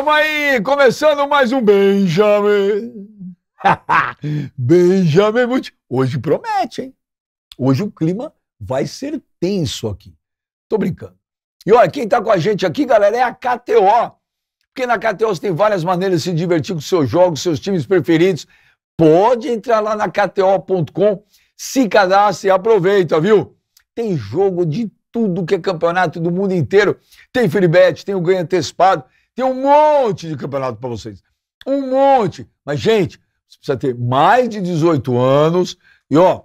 Estamos aí, começando mais um Benjamin. Benjamin Hoje promete, hein? Hoje o clima vai ser tenso aqui. Tô brincando. E olha, quem tá com a gente aqui, galera, é a KTO. Porque na KTO você tem várias maneiras de se divertir com seus jogos, seus times preferidos. Pode entrar lá na KTO.com, se cadastre e aproveita, viu? Tem jogo de tudo que é campeonato do mundo inteiro. Tem free bet, tem o ganho antecipado, tem um monte de campeonato para vocês. Um monte. Mas, gente, você precisa ter mais de 18 anos. E, ó,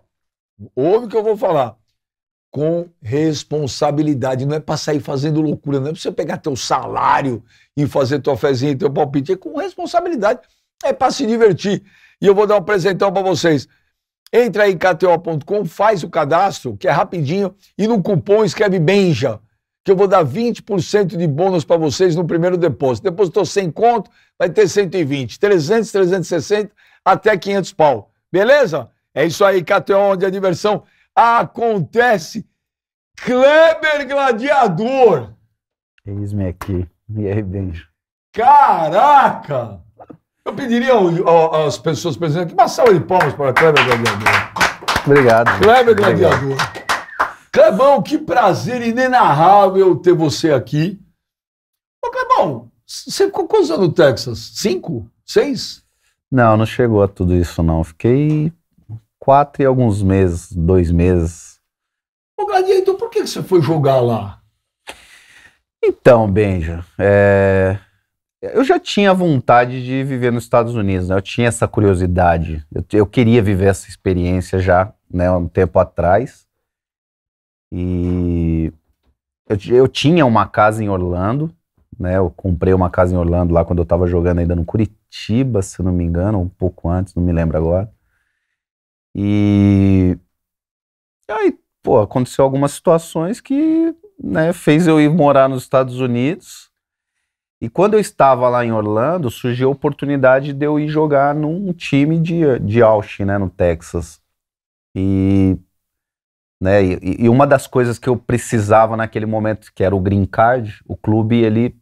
ouve o que eu vou falar. Com responsabilidade. Não é para sair fazendo loucura. Não é para você pegar teu salário e fazer tua fezinha, teu palpite. É com responsabilidade. É para se divertir. E eu vou dar um presentão para vocês. Entra aí, kto.com, faz o cadastro, que é rapidinho, e no cupom escreve BENJA que eu vou dar 20% de bônus para vocês no primeiro depósito. Depositou 100 conto, vai ter 120, 300, 360, até 500 pau. Beleza? É isso aí, KTO, onde a diversão acontece. Kleber Gladiador. Eis-me aqui. E aí, Benjo? Caraca! Eu pediria às pessoas presentes uma salva de palmas para Kleber Gladiador. Obrigado. Kleber Gladiador. Obrigado. Clebão, que prazer inenarrável ter você aqui. Ô, Clebão, você ficou quantos anos no Texas? Cinco? Seis? Não, não chegou a tudo isso, não. Fiquei quatro e alguns meses, dois meses. Ô, Gadinha, então por que você foi jogar lá? Então, Benja, é... eu já tinha vontade de viver nos Estados Unidos, né? Eu tinha essa curiosidade. Eu, eu queria viver essa experiência já, né, um tempo atrás. E eu, eu tinha uma casa em Orlando, né? Eu comprei uma casa em Orlando lá quando eu estava jogando ainda no Curitiba, se não me engano, um pouco antes, não me lembro agora. E, e aí, pô, aconteceu algumas situações que, né, fez eu ir morar nos Estados Unidos. E quando eu estava lá em Orlando, surgiu a oportunidade de eu ir jogar num time de, de Austin, né, no Texas. E né? E, e, uma das coisas que eu precisava naquele momento, que era o green card, o clube ele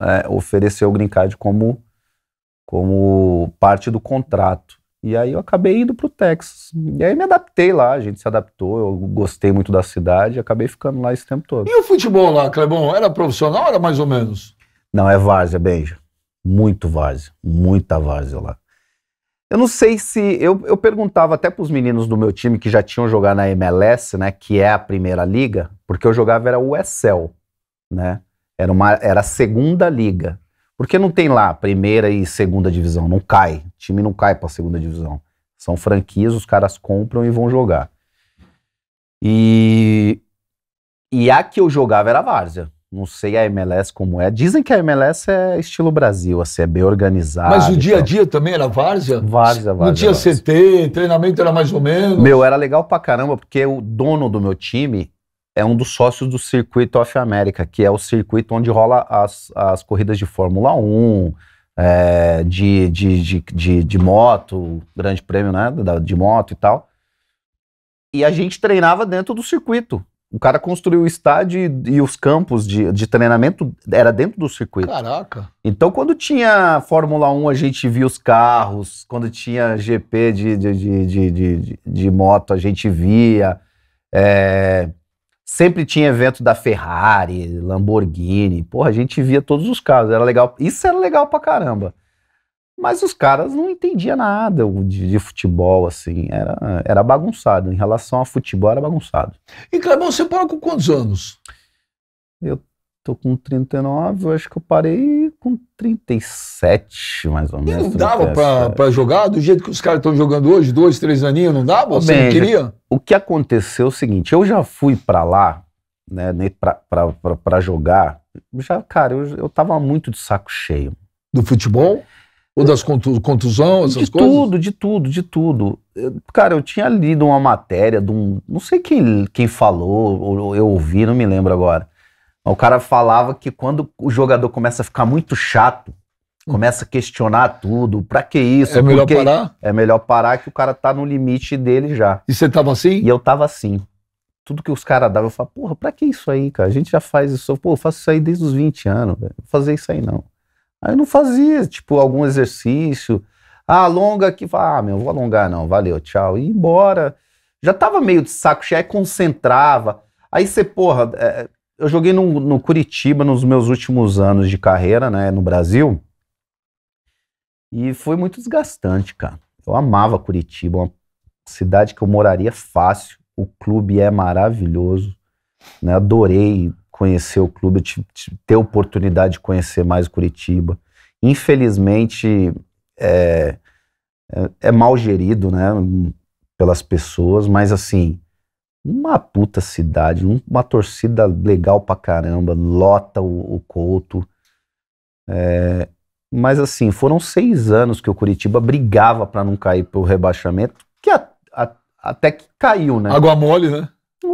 é, ofereceu o green card como, como parte do contrato. E aí eu acabei indo para o Texas. E aí me adaptei lá, a gente se adaptou, eu gostei muito da cidade, e acabei ficando lá esse tempo todo. E o futebol lá, Clebão, era profissional era mais ou menos? Não, é várzea, Benja Muito várzea, muita várzea lá. Eu não sei se. Eu, eu perguntava até para os meninos do meu time que já tinham jogado na MLS, né? Que é a primeira liga, porque eu jogava era o Excel, né? Era, uma, era a segunda liga. Porque não tem lá primeira e segunda divisão, não cai. O time não cai para a segunda divisão. São franquias, os caras compram e vão jogar. E, e a que eu jogava era a Várzea. Não sei a MLS como é. Dizem que a MLS é estilo Brasil, assim, é bem organizado. Mas o dia a dia também era várzea? Várzea, várzea. No dia várzea. CT, treinamento era mais ou menos? Meu, era legal pra caramba, porque o dono do meu time é um dos sócios do Circuito of America, que é o circuito onde rola as, as corridas de Fórmula 1, é, de, de, de, de, moto, grande prêmio, né, de moto e tal. E a gente treinava dentro do circuito. O cara construiu o estádio e, e os campos de, de, treinamento era dentro do circuito. Caraca. Então, quando tinha Fórmula 1, a gente via os carros. Quando tinha GP de, de, de, de moto, a gente via. É... Sempre tinha evento da Ferrari, Lamborghini. Porra, a gente via todos os carros. Era legal. Isso era legal pra caramba. Mas os caras não entendiam nada de, de, futebol, assim. Era, era bagunçado. Em relação a futebol, era bagunçado. E, Clebão, você parou com quantos anos? Eu tô com 39, eu acho que eu parei com 37, mais ou menos. E não dava pra, pra, jogar do jeito que os caras estão jogando hoje, dois, três aninhos, não dava? Você Bem, não queria? O que aconteceu é o seguinte, eu já fui pra lá, né, pra, pra, pra, pra jogar, já, cara, eu, eu tava muito de saco cheio. Do futebol? É. Ou das contusões, essas de coisas? De tudo, de tudo, de tudo. Eu, cara, eu tinha lido uma matéria de um. Não sei quem, quem falou, ou eu ouvi, não me lembro agora. O cara falava que quando o jogador começa a ficar muito chato, começa a questionar tudo, pra que isso? É melhor parar? É melhor parar que o cara tá no limite dele já. E você tava assim? E eu tava assim. Tudo que os caras davam, eu falava, porra, pra que isso aí, cara? A gente já faz isso. Pô, eu faço isso aí desde os 20 anos, velho. Não fazer isso aí não. Aí eu não fazia, tipo, algum exercício. Ah, alonga aqui. Ah, meu, vou alongar não, valeu, tchau. E embora. Já tava meio de saco cheio, aí concentrava. Aí você, porra, é, eu joguei no, no Curitiba nos meus últimos anos de carreira, né, no Brasil. E foi muito desgastante, cara. Eu amava Curitiba, uma cidade que eu moraria fácil. O clube é maravilhoso, né? Adorei conhecer o clube, te, te, ter oportunidade de conhecer mais o Curitiba. Infelizmente, é, é, é mal gerido, né? Pelas pessoas, mas assim, uma puta cidade, uma torcida legal pra caramba, lota o, o Couto. É, mas assim, foram seis anos que o Curitiba brigava para não cair pro rebaixamento, que a, a, até que caiu, né? Água mole, né?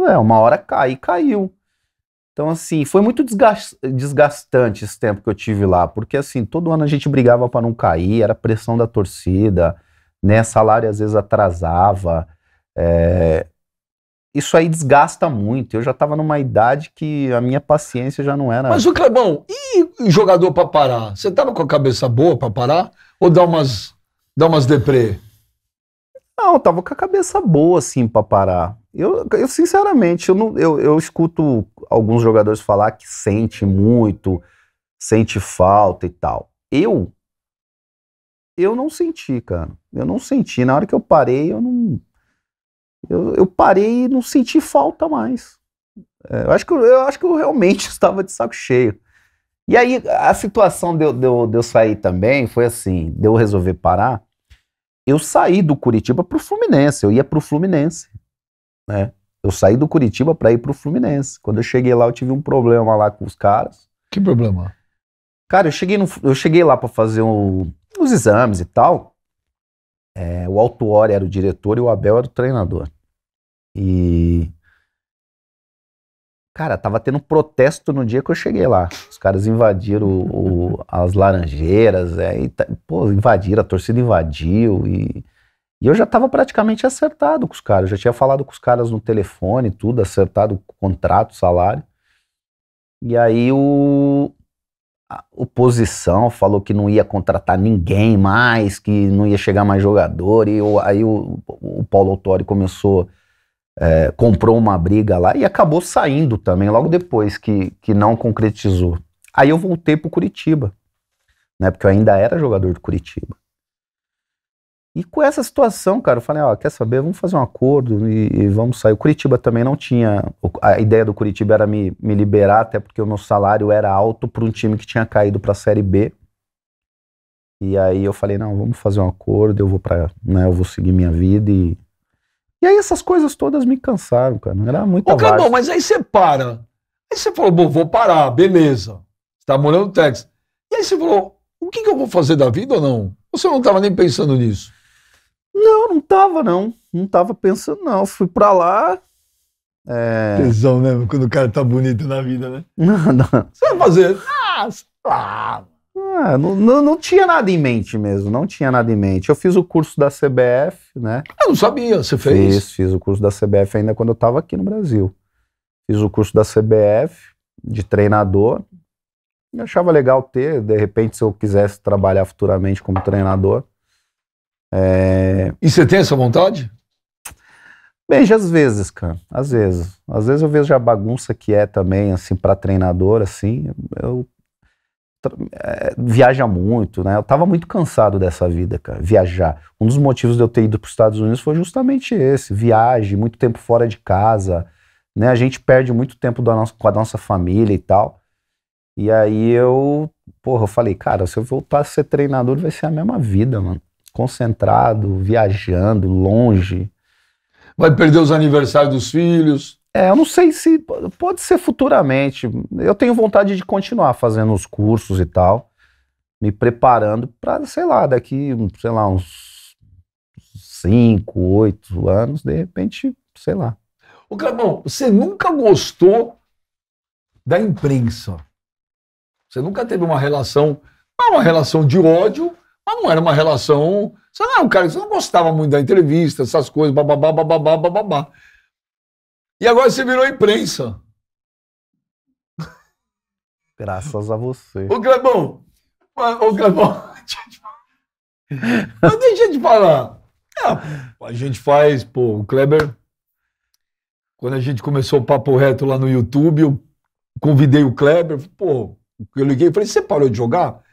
É, uma hora cai, caiu. Então, assim, foi muito desgastante esse tempo que eu tive lá, porque, assim, todo ano a gente brigava para não cair, era pressão da torcida, né? Salário às vezes atrasava. É... Isso aí desgasta muito. Eu já estava numa idade que a minha paciência já não era. Mas o Clebão, e jogador para parar? Você tava com a cabeça boa para parar? Ou dá umas, dá umas deprê? Não, tava com a cabeça boa, assim, para parar. Eu, eu sinceramente, eu, não, eu, eu escuto alguns jogadores falar que sente muito, sente falta e tal. Eu eu não senti, cara. Eu não senti. Na hora que eu parei, eu não. Eu, eu parei e não senti falta mais. É, eu, acho que, eu, eu acho que eu realmente estava de saco cheio. E aí, a situação de eu, de, eu, de eu sair também foi assim: de eu resolver parar. Eu saí do Curitiba pro Fluminense. Eu ia pro Fluminense né? Eu saí do Curitiba para ir pro Fluminense. Quando eu cheguei lá, eu tive um problema lá com os caras. Que problema? Cara, eu cheguei, no, eu cheguei lá para fazer os exames e tal. É, o Altuori era o diretor e o Abel era o treinador. E. Cara, tava tendo protesto no dia que eu cheguei lá. Os caras invadiram o, o, as laranjeiras, é, e, tá, pô, invadiram, a torcida invadiu e e eu já estava praticamente acertado com os caras, já tinha falado com os caras no telefone, tudo, acertado o contrato, salário. E aí o a oposição falou que não ia contratar ninguém mais, que não ia chegar mais jogador. E eu, aí o, o Paulo Autori começou, é, comprou uma briga lá e acabou saindo também, logo depois que, que não concretizou. Aí eu voltei pro Curitiba, né? Porque eu ainda era jogador do Curitiba. E com essa situação, cara, eu falei, ó, quer saber, vamos fazer um acordo e, e, vamos sair. O Curitiba também não tinha, a ideia do Curitiba era me, me liberar, até porque o meu salário era alto para um time que tinha caído para a Série B. E aí eu falei, não, vamos fazer um acordo, eu vou para, né, eu vou seguir minha vida e e aí essas coisas todas me cansaram, cara. Era muito Ô, mas aí você para. Aí você falou, bom, vou parar, beleza. Você tá morando no Texas. E aí você falou, o que, que eu vou fazer da vida ou não? Você não estava nem pensando nisso. Não, não tava, não. Não tava pensando, não. Fui pra lá. É... Tesão, né? Quando o cara tá bonito na vida, né? Não, não. Você vai fazer? Ah, ah. ah não, não, não, tinha nada em mente mesmo, não tinha nada em mente. Eu fiz o curso da CBF, né? Eu não sabia, você fez? Fiz, fiz o curso da CBF ainda quando eu tava aqui no Brasil. Fiz o curso da CBF de treinador. Eu achava legal ter, de repente, se eu quisesse trabalhar futuramente como treinador. É... E você tem essa vontade? Beijo às vezes, cara. Às vezes. Às vezes eu vejo a bagunça que é também, assim, para treinador, assim. Eu é, viaja muito, né? Eu tava muito cansado dessa vida, cara, viajar. Um dos motivos de eu ter ido para os Estados Unidos foi justamente esse, viagem, muito tempo fora de casa, né? A gente perde muito tempo nossa, com a nossa família e tal. E aí eu, porra, eu falei, cara, se eu voltar a ser treinador vai ser a mesma vida, mano concentrado, viajando, longe. Vai perder os aniversários dos filhos. É, eu não sei se. Pode ser futuramente. Eu tenho vontade de continuar fazendo os cursos e tal, me preparando para, sei lá, daqui, sei lá, uns cinco, oito anos, de repente, sei lá. O Clebão, você nunca gostou da imprensa. Você nunca teve uma relação. Não é uma relação de ódio, mas ah, não era uma relação. não, um cara que não gostava muito da entrevista, essas coisas, bababá, bababá, bababá. E agora você virou imprensa. Graças a você. Ô, Clebão, ô, Clebão, mas deixa eu te falar. É, a gente faz, pô, o Kleber, quando a gente começou o Papo Reto lá no YouTube, eu convidei o Kleber, pô, eu liguei e falei, você parou de jogar?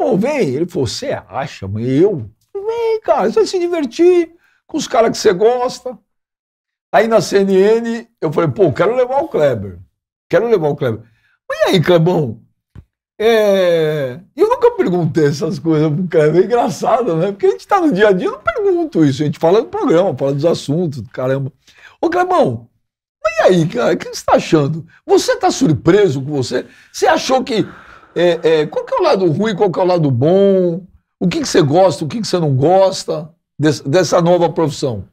Pô, vem. Ele falou, você acha, Eu? Vem, cara, você vai se divertir com os caras que você gosta. Aí na CNN, eu falei, pô, quero levar o Kleber. Quero levar o Kleber. Mas e aí, Clebão? É... Eu nunca perguntei essas coisas pro Kleber. É engraçado, né? Porque a gente tá no dia a dia, eu não pergunto isso. A gente fala do programa, fala dos assuntos, caramba. Ô, Clebão, mas e aí, cara? O que você tá achando? Você tá surpreso com você? Você achou que é, é, qual que é o lado ruim, qual que é o lado bom? O que, que você gosta, o que, que você não gosta dessa nova profissão?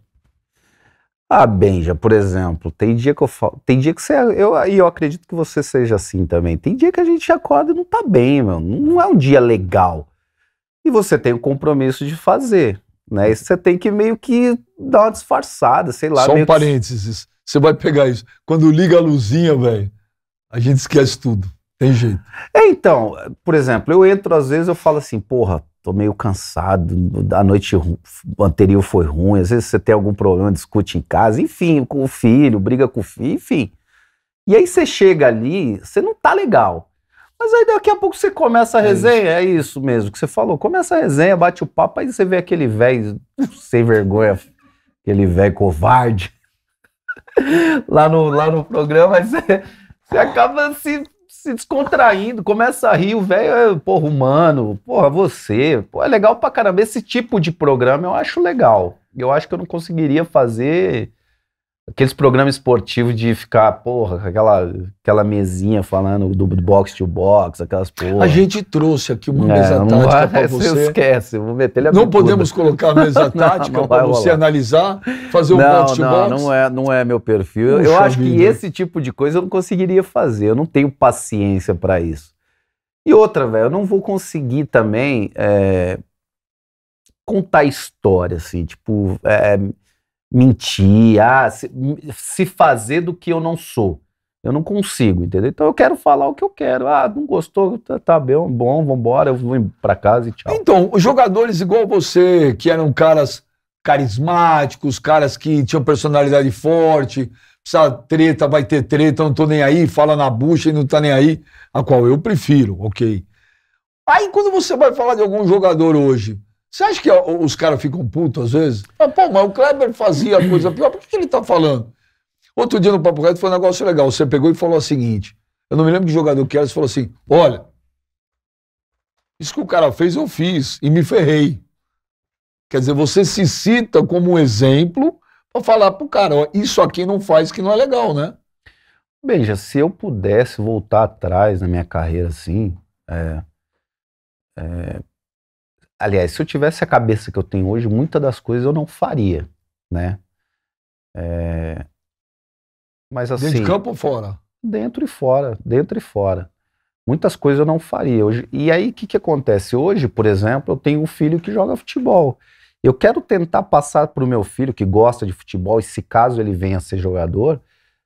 Ah, Benja, por exemplo, tem dia que eu falo, tem dia que você, eu, e eu acredito que você seja assim também, tem dia que a gente acorda e não tá bem, meu, não é um dia legal. E você tem o compromisso de fazer, né? E você tem que meio que dar uma disfarçada, sei lá. Só um parênteses, que... você vai pegar isso. Quando liga a luzinha, velho, a gente esquece tudo. Tem jeito. É, então, por exemplo, eu entro às vezes eu falo assim, porra, tô meio cansado, a noite anterior foi ruim, às vezes você tem algum problema, discute em casa, enfim, com o filho, briga com o filho, enfim. E aí você chega ali, você não tá legal. Mas aí daqui a pouco você começa a é resenha, é isso, é isso mesmo que você falou. Começa a resenha, bate o papo, aí você vê aquele velho sem vergonha, aquele velho covarde lá no, lá no programa, aí você, você acaba se se descontraindo, começa a rir, o velho é, porra, humano, porra, você. Pô, é legal pra caramba. Esse tipo de programa eu acho legal. Eu acho que eu não conseguiria fazer Aqueles programas esportivos de ficar, porra, aquela, aquela mesinha falando do box to box, aquelas porra. A gente trouxe aqui uma é, mesa é, tática vai, pra você. Você esquece, vou meter ele Não podemos colocar mesa tática pra você analisar, fazer um não, box to não, box? Não, não é, não é meu perfil. Puxa eu acho vida. que esse tipo de coisa eu não conseguiria fazer. Eu não tenho paciência para isso. E outra, velho, eu não vou conseguir também é, contar história, assim, tipo... É, mentir, ah, se, se fazer do que eu não sou. Eu não consigo, entendeu? Então eu quero falar o que eu quero. Ah, não gostou, tá, tá bom, bom, vambora, eu vou para casa e tchau. Então, os jogadores igual você, que eram caras carismáticos, caras que tinham personalidade forte, precisa treta, vai ter treta, não tô nem aí, fala na bucha e não tá nem aí, a qual eu prefiro, ok. Aí quando você vai falar de algum jogador hoje, você acha que os caras ficam putos às vezes? Ah, pô, mas o Kleber fazia coisa pior, por que, que ele tá falando? Outro dia no Papo Reto foi um negócio legal. Você pegou e falou o seguinte: eu não me lembro que jogador que era, você falou assim: olha, isso que o cara fez, eu fiz e me ferrei. Quer dizer, você se cita como um exemplo para falar pro cara, ó, isso aqui não faz que não é legal, né? Benja, se eu pudesse voltar atrás na minha carreira assim, é, é, Aliás, se eu tivesse a cabeça que eu tenho hoje, muitas das coisas eu não faria, né? É... Mas assim. Dentro de assim, campo ou fora? Dentro e fora, dentro e fora. Muitas coisas eu não faria hoje. E aí o que, que acontece? Hoje, por exemplo, eu tenho um filho que joga futebol. Eu quero tentar passar para o meu filho que gosta de futebol, e se caso ele venha a ser jogador,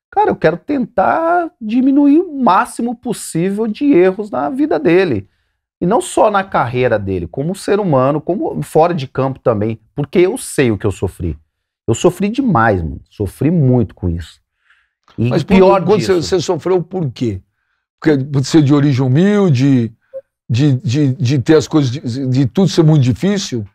cara, eu quero tentar diminuir o máximo possível de erros na vida dele. E não só na carreira dele, como ser humano, como fora de campo também. Porque eu sei o que eu sofri. Eu sofri demais, mano. Sofri muito com isso. E Mas pior quando disso, você, você sofreu por quê? Porque por ser de origem humilde, de, de, de ter as coisas, de, de tudo ser muito difícil?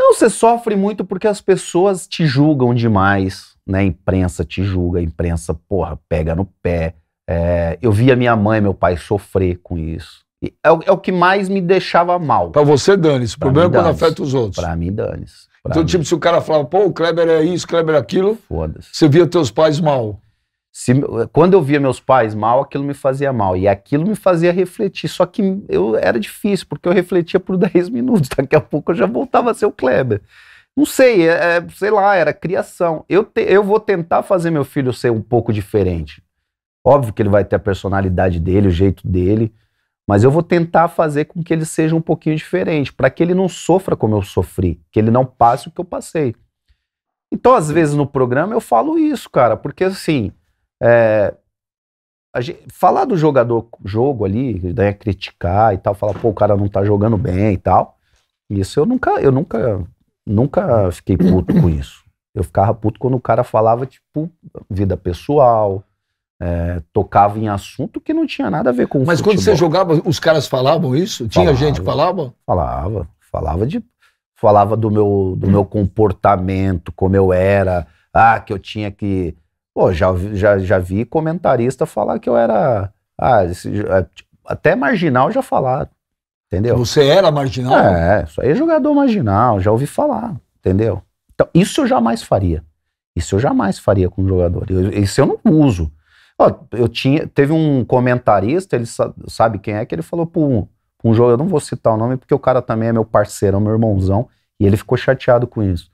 Não, você sofre muito porque as pessoas te julgam demais, né? A imprensa te julga, a imprensa, porra, pega no pé. É, eu via minha mãe, meu pai sofrer com isso. É o, é o que mais me deixava mal. Pra você, dane-se. O problema é quando afeta os outros. Pra mim, dane-se. Então, mim. tipo, se o cara falava, pô, o Kleber é isso, o Kleber é aquilo. Foda-se. Você via teus pais mal. Se, quando eu via meus pais mal, aquilo me fazia mal. E aquilo me fazia refletir. Só que eu era difícil, porque eu refletia por 10 minutos. Daqui a pouco eu já voltava a ser o Kleber. Não sei, é, é, sei lá, era criação. Eu, te, eu vou tentar fazer meu filho ser um pouco diferente. Óbvio que ele vai ter a personalidade dele, o jeito dele. Mas eu vou tentar fazer com que ele seja um pouquinho diferente, para que ele não sofra como eu sofri, que ele não passe o que eu passei. Então, às vezes no programa eu falo isso, cara, porque assim, é, gente, falar do jogador jogo ali, né, criticar e tal, falar, pô, o cara não tá jogando bem e tal. Isso eu nunca, eu nunca, nunca fiquei puto com isso. Eu ficava puto quando o cara falava, tipo, vida pessoal, é, tocava em assunto que não tinha nada a ver com Mas futebol. quando você jogava, os caras falavam isso? Tinha gente que falava? Falava, falava de falava do meu do hum. meu comportamento, como eu era, ah, que eu tinha que, pô, já já, já vi comentarista falar que eu era ah, esse, é, até marginal já falaram. Entendeu? Você era marginal? É, isso aí é jogador marginal, já ouvi falar, entendeu? Então, isso eu jamais faria. Isso eu jamais faria com um jogador. Eu, isso eu não uso. Ó, eu tinha, teve um comentarista, ele sabe quem é, que ele falou para um, um jogo, eu não vou citar o nome porque o cara também é meu parceirão, meu irmãozão, e ele ficou chateado com isso.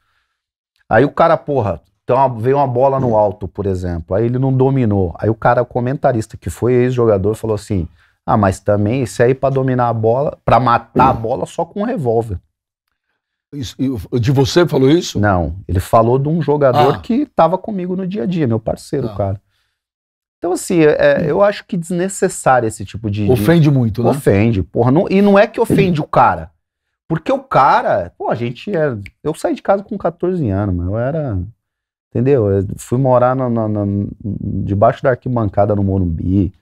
Aí o cara, porra, então veio uma bola no alto, por exemplo, aí ele não dominou. Aí o cara, comentarista, que foi ex-jogador, falou assim: ah, mas também isso aí para dominar a bola, para matar a bola só com um revólver. Isso, de você falou isso? Não, ele falou de um jogador ah. que estava comigo no dia a dia, meu parceiro, ah. cara. Então, assim, é, é, eu acho que desnecessário esse tipo de. Ofende de, muito, né? Ofende, porra. Não, e não é que ofende o cara. Porque o cara. Pô, a gente é. Eu saí de casa com 14 anos, mas eu era. Entendeu? Eu fui morar debaixo da arquibancada no Morumbi.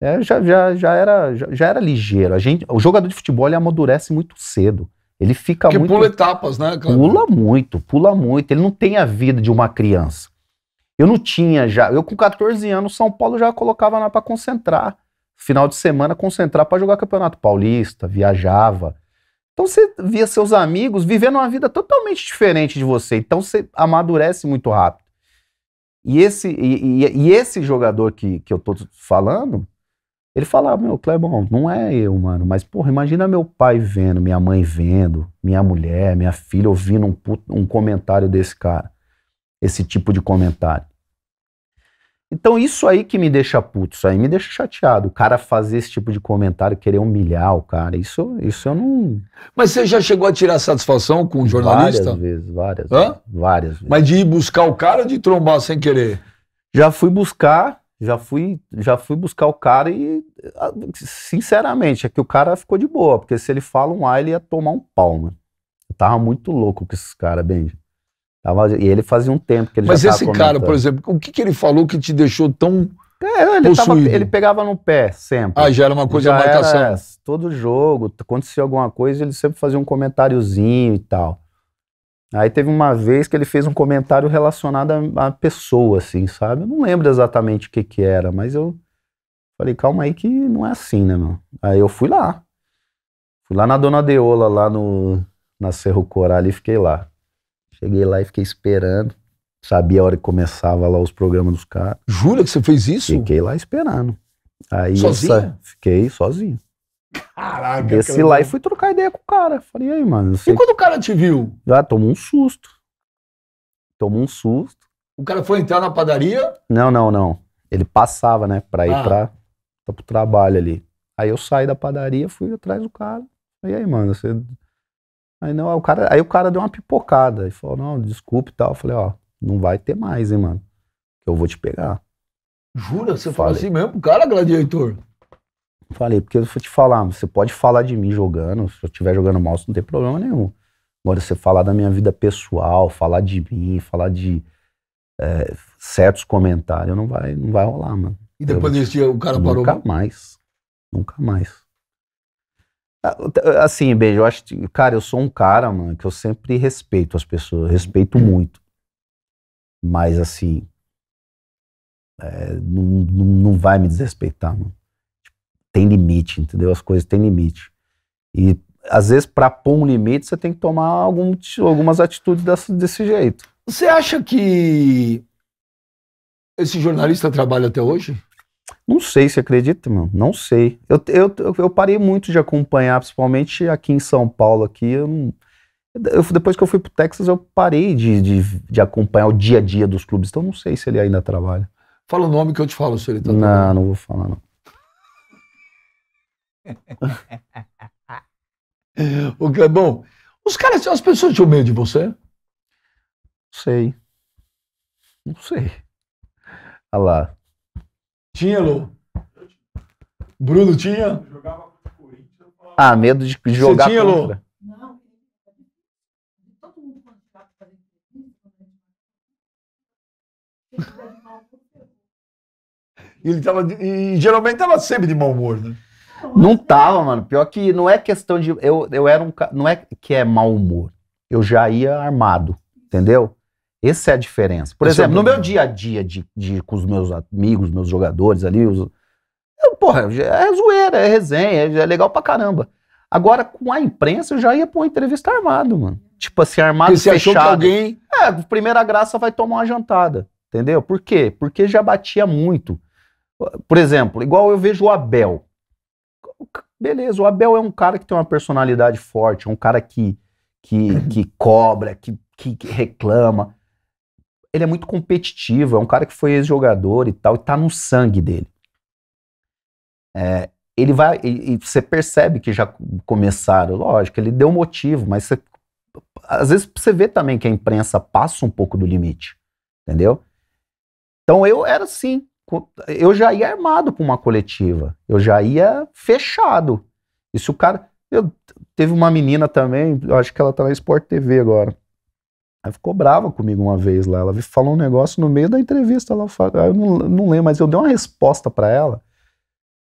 É, já, já, já, era, já, já, era ligeiro. A gente, o jogador de futebol ele amadurece muito cedo. Ele fica Porque muito. pula etapas, né, cara? Pula muito, pula muito. Ele não tem a vida de uma criança. Eu não tinha já. Eu com 14 anos, São Paulo já colocava lá para concentrar. Final de semana, concentrar para jogar Campeonato Paulista, viajava. Então você via seus amigos vivendo uma vida totalmente diferente de você. Então você amadurece muito rápido. E esse, e, e, e esse jogador que, que eu tô falando, ele falava, ah, meu, Clebão, não é eu, mano, mas, porra, imagina meu pai vendo, minha mãe vendo, minha mulher, minha filha ouvindo um, um comentário desse cara esse tipo de comentário. Então, isso aí que me deixa puto, isso aí me deixa chateado. O cara fazer esse tipo de comentário, querer humilhar o cara, isso, isso eu não. Mas você já chegou a tirar satisfação com um jornalista? Várias vezes, várias. Hã? Várias vezes. Mas de ir buscar o cara ou de trombar sem querer? Já fui buscar, já fui, já fui buscar o cara e, sinceramente, é que o cara ficou de boa, porque se ele fala um A, ele ia tomar um pau, Eu tava muito louco com esses caras, Benji. Tá, e ele fazia um tempo que ele Mas já esse comentando. cara, por exemplo, o que, que ele falou que te deixou tão. É, ele, tava, ele, pegava no pé sempre. Ah, já era uma coisa de marcação. Era, todo jogo, acontecia alguma coisa, ele sempre fazia um comentáriozinho e tal. Aí teve uma vez que ele fez um comentário relacionado à, à pessoa, assim, sabe? Eu não lembro exatamente o que que era, mas eu falei, calma aí que não é assim, né, meu? Aí eu fui lá. Fui lá na Dona Deola, lá no, na Cerro Coral e fiquei lá. Cheguei lá e fiquei esperando. Sabia a hora que começava lá os programas dos caras. Jura que você fez isso? Fiquei lá esperando. Aí sozinho? Essa... Fiquei sozinho. Caraca. Desci lá e fui trocar ideia com o cara. Falei, e aí, mano. E quando que... o cara te viu? Ah, tomou um susto. Tomou um susto. O cara foi entrar na padaria? Não, não, não. Ele passava, né, pra ir ah. pra, pra, pro trabalho ali. Aí eu saí da padaria, fui atrás do cara. E aí, mano, você Aí não, aí o cara, aí o cara deu uma pipocada e falou: "Não, desculpe" e tal. Eu falei: "Ó, não vai ter mais, hein, mano. Eu vou te pegar". Jura? Você falou assim mesmo pro cara, gladiador? Falei, porque eu vou te falar, você pode falar de mim jogando, se eu estiver jogando mal, você não tem problema nenhum. Agora, você falar da minha vida pessoal, falar de mim, falar de é, certos comentários, não vai, não vai rolar, mano. E depois desse dia o cara nunca parou? Nunca mais. Nunca mais. Ah, ah, assim, beijo, eu acho. Que, cara, eu sou um cara, mano, que eu sempre respeito as pessoas, respeito uhum. muito. Mas, assim. É, não, não vai me desrespeitar, mano. Tem limite, entendeu? As coisas têm limite. E, às vezes, para pôr um limite, você tem que tomar algum, algumas atitudes desse, desse jeito. Você acha que esse jornalista trabalha até hoje? Não sei, se acredita, mano? Não sei. Eu, eu, eu parei muito de acompanhar, principalmente aqui em São Paulo. Aqui, eu, eu depois que eu fui pro Texas, eu parei de, de, de, acompanhar o dia a dia dos clubes. Então, não sei se ele ainda trabalha. Fala o nome que eu te falo se ele tá Não, não vou falar, não. o bom. os caras, as pessoas tinham medo de você? Não sei. Não sei. Olha lá. Tinha, Lu? Bruno tinha? Ah, medo de jogar Você tinha, contra. Lu? Ele tava, e geralmente tava sempre de mau humor, né? Não tava, mano. Pior que não é questão de. Eu, eu era um. Não é que é mau humor. Eu já ia armado, entendeu? Essa é a diferença. Por Esse é exemplo, é no meu dia a dia de, de, com os meus amigos, meus jogadores ali, os, eu, porra, é zoeira, é resenha, é, é legal pra caramba. Agora, com a imprensa, eu já ia pra uma entrevista armado, mano. Tipo assim, armado Porque fechado. achou que alguém... É, primeira graça vai tomar uma jantada, entendeu? Por quê? Porque já batia muito. Por exemplo, igual eu vejo o Abel. Beleza, o Abel é um cara que tem uma personalidade forte, é um cara que, que, que cobra, que, que, que reclama ele é muito competitivo, é um cara que foi ex-jogador e tal, e tá no sangue dele. É, ele vai, e, e, você percebe que já começaram, lógico, ele deu motivo, mas você, às vezes você vê também que a imprensa passa um pouco do limite, entendeu? Então eu era assim, eu já ia armado para uma coletiva, eu já ia fechado. E se o cara, eu, teve uma menina também, eu acho que ela tá na Sport TV agora, Aí ficou brava comigo uma vez lá. Ela falou um negócio no meio da entrevista. Ela eu não, não lembro, mas eu dei uma resposta para ela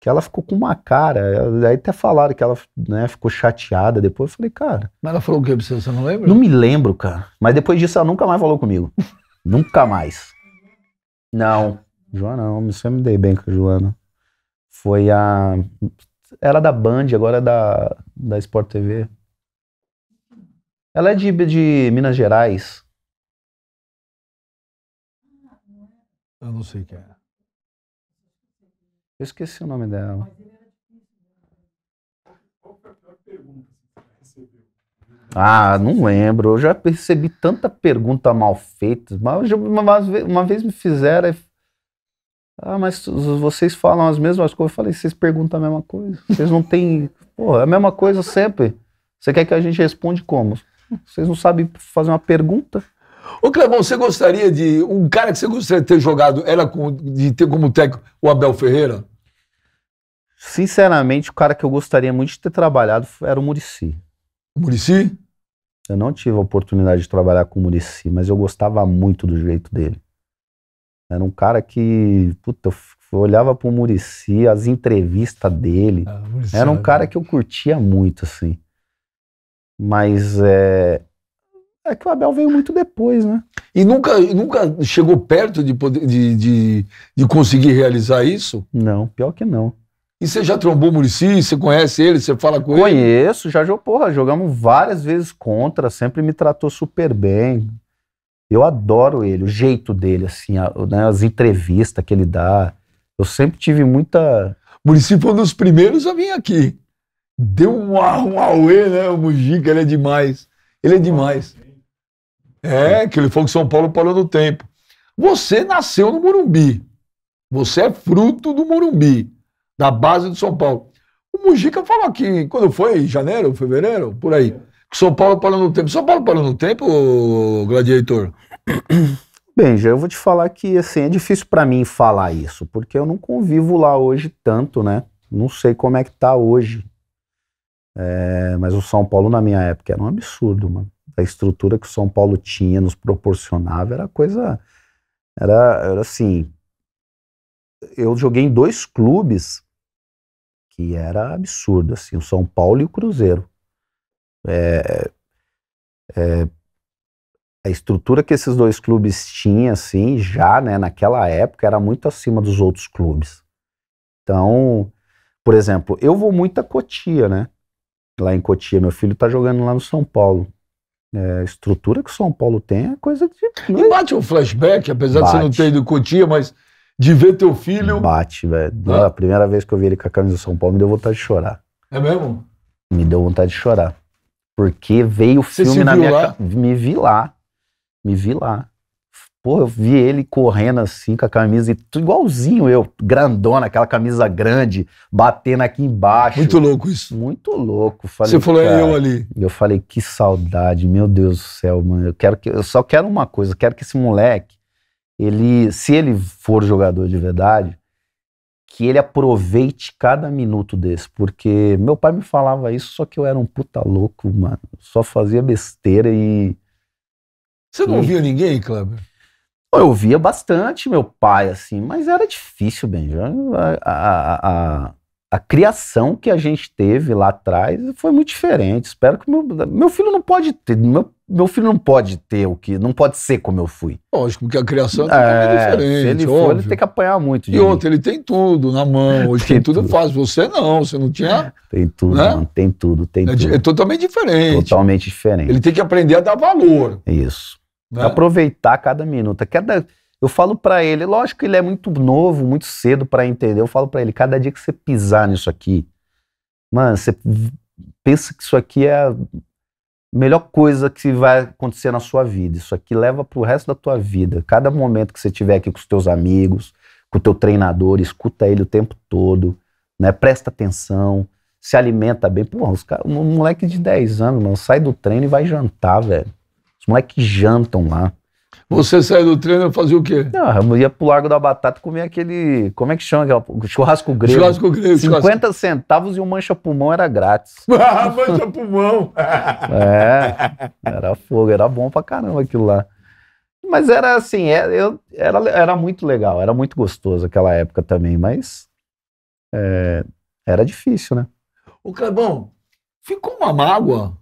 que ela ficou com uma cara. Aí até falaram que ela né, ficou chateada depois. Eu falei, cara. Mas ela falou o que pra você? Você não lembra? Não me lembro, cara. Mas depois disso ela nunca mais falou comigo. nunca mais. Não. Joana, não. Sempre me dei bem com a Joana. Foi a. Era da Band, agora é da, da Sport TV. Ela é de, de Minas Gerais. Eu não sei quem é. Eu esqueci o nome dela. Ah, não lembro. Eu já percebi tanta pergunta mal feita. Mas uma vez me fizeram. Ah, mas vocês falam as mesmas coisas. Eu falei, vocês perguntam a mesma coisa. Vocês não têm. Porra, é a mesma coisa sempre. Você quer que a gente responda como? Vocês não sabem fazer uma pergunta? Ô, Clebão, você gostaria de. Um cara que você gostaria de ter jogado era com, de ter como técnico o Abel Ferreira? Sinceramente, o cara que eu gostaria muito de ter trabalhado era o Murici. O Murici? Eu não tive a oportunidade de trabalhar com o Murici, mas eu gostava muito do jeito dele. Era um cara que, puta, eu olhava pro Murici, as entrevistas dele. Ah, era um cara que eu curtia muito, assim. Mas é, é que o Abel veio muito depois, né? E nunca, nunca chegou perto de, poder, de, de, de conseguir realizar isso? Não, pior que não. E você já trombou o Murici? Você conhece ele? Você fala com Conheço, ele? Conheço, já jogou, porra, jogamos várias vezes contra, sempre me tratou super bem. Eu adoro ele, o jeito dele, assim, a, né, as entrevistas que ele dá. Eu sempre tive muita. Murici foi um dos primeiros a vir aqui deu um, um auê, né? O Mujica, ele é demais. Ele é demais. É, que ele foi que São Paulo parou no tempo. Você nasceu no Morumbi. Você é fruto do Morumbi, da base do São Paulo. O Mujica falou aqui quando foi, em janeiro, fevereiro, por aí, que São Paulo parou no tempo. São Paulo parou no tempo, Gladiator? Bem, já eu vou te falar que, assim, é difícil para mim falar isso, porque eu não convivo lá hoje tanto, né? Não sei como é que tá hoje. É, mas o São Paulo, na minha época, era um absurdo, mano. A estrutura que o São Paulo tinha, nos proporcionava, era coisa. Era, era assim. Eu joguei em dois clubes que era absurdo, assim, o São Paulo e o Cruzeiro. É, é, a estrutura que esses dois clubes tinham, assim, já, né, naquela época, era muito acima dos outros clubes. Então, por exemplo, eu vou muito a Cotia, né? lá em Cotia. Meu filho tá jogando lá no São Paulo. É, a estrutura que o São Paulo tem é coisa de. Não né? bate um flashback, apesar bate. de você não ter ido em Cotia, mas de ver teu filho. Bate, velho. É. A primeira vez que eu vi ele com a camisa do São Paulo me deu vontade de chorar. É mesmo? Me deu vontade de chorar. Porque veio o filme na minha. Lá? Me vi lá. Me vi lá. Pô, eu vi ele correndo assim com a camisa igualzinho eu, grandona, aquela camisa grande, batendo aqui embaixo. Muito louco isso. Muito louco. Falei, Você falou, é eu ali. Eu falei, que saudade, meu Deus do céu, mano. Eu, quero que, eu só quero uma coisa, eu quero que esse moleque, ele, se ele for jogador de verdade, que ele aproveite cada minuto desse, porque meu pai me falava isso, só que eu era um puta louco, mano. Só fazia besteira e. Você não e... viu ninguém, Kleber? Eu via bastante meu pai, assim, mas era difícil, Benjamin. A, a, a, a, criação que a gente teve lá atrás foi muito diferente. Espero que meu, meu filho não pode ter, meu, meu filho não pode ter o que, não pode ser como eu fui. Lógico, porque a criação é, é diferente. Se ele óbvio. for, ele tem que apanhar muito. E outro, ele tem tudo na mão, hoje tem, tem tudo fácil. Você não, você não tinha. Tem tudo, né? não, tem tudo, tem é, tudo. É totalmente diferente. Totalmente diferente. Ele tem que aprender a dar valor. Isso. Né? Aproveitar cada minuto. Cada... Eu falo para ele, lógico que ele é muito novo, muito cedo para entender. Eu falo para ele, cada dia que você pisar nisso aqui, mano, você pensa que isso aqui é a melhor coisa que vai acontecer na sua vida. Isso aqui leva pro resto da tua vida. Cada momento que você tiver aqui com os teus amigos, com o teu treinador, escuta ele o tempo todo, né? Presta atenção, se alimenta bem. Pô, os cara, um moleque de 10 anos, mano, sai do treino e vai jantar, velho moleques jantam lá. Você saía do treino e fazia o quê? Não, ah, eu ia pro Largo da Batata comer aquele. Como é que chama? Aquele, churrasco grego. Churrasco grego. 50 churrasco. centavos e um mancha-pulmão era grátis. Ah, mancha-pulmão! é, era fogo, era bom pra caramba aquilo lá. Mas era assim, era, é, eu, era, era muito legal, era muito gostoso aquela época também, mas é, era difícil, né? O Clebão, ficou uma mágoa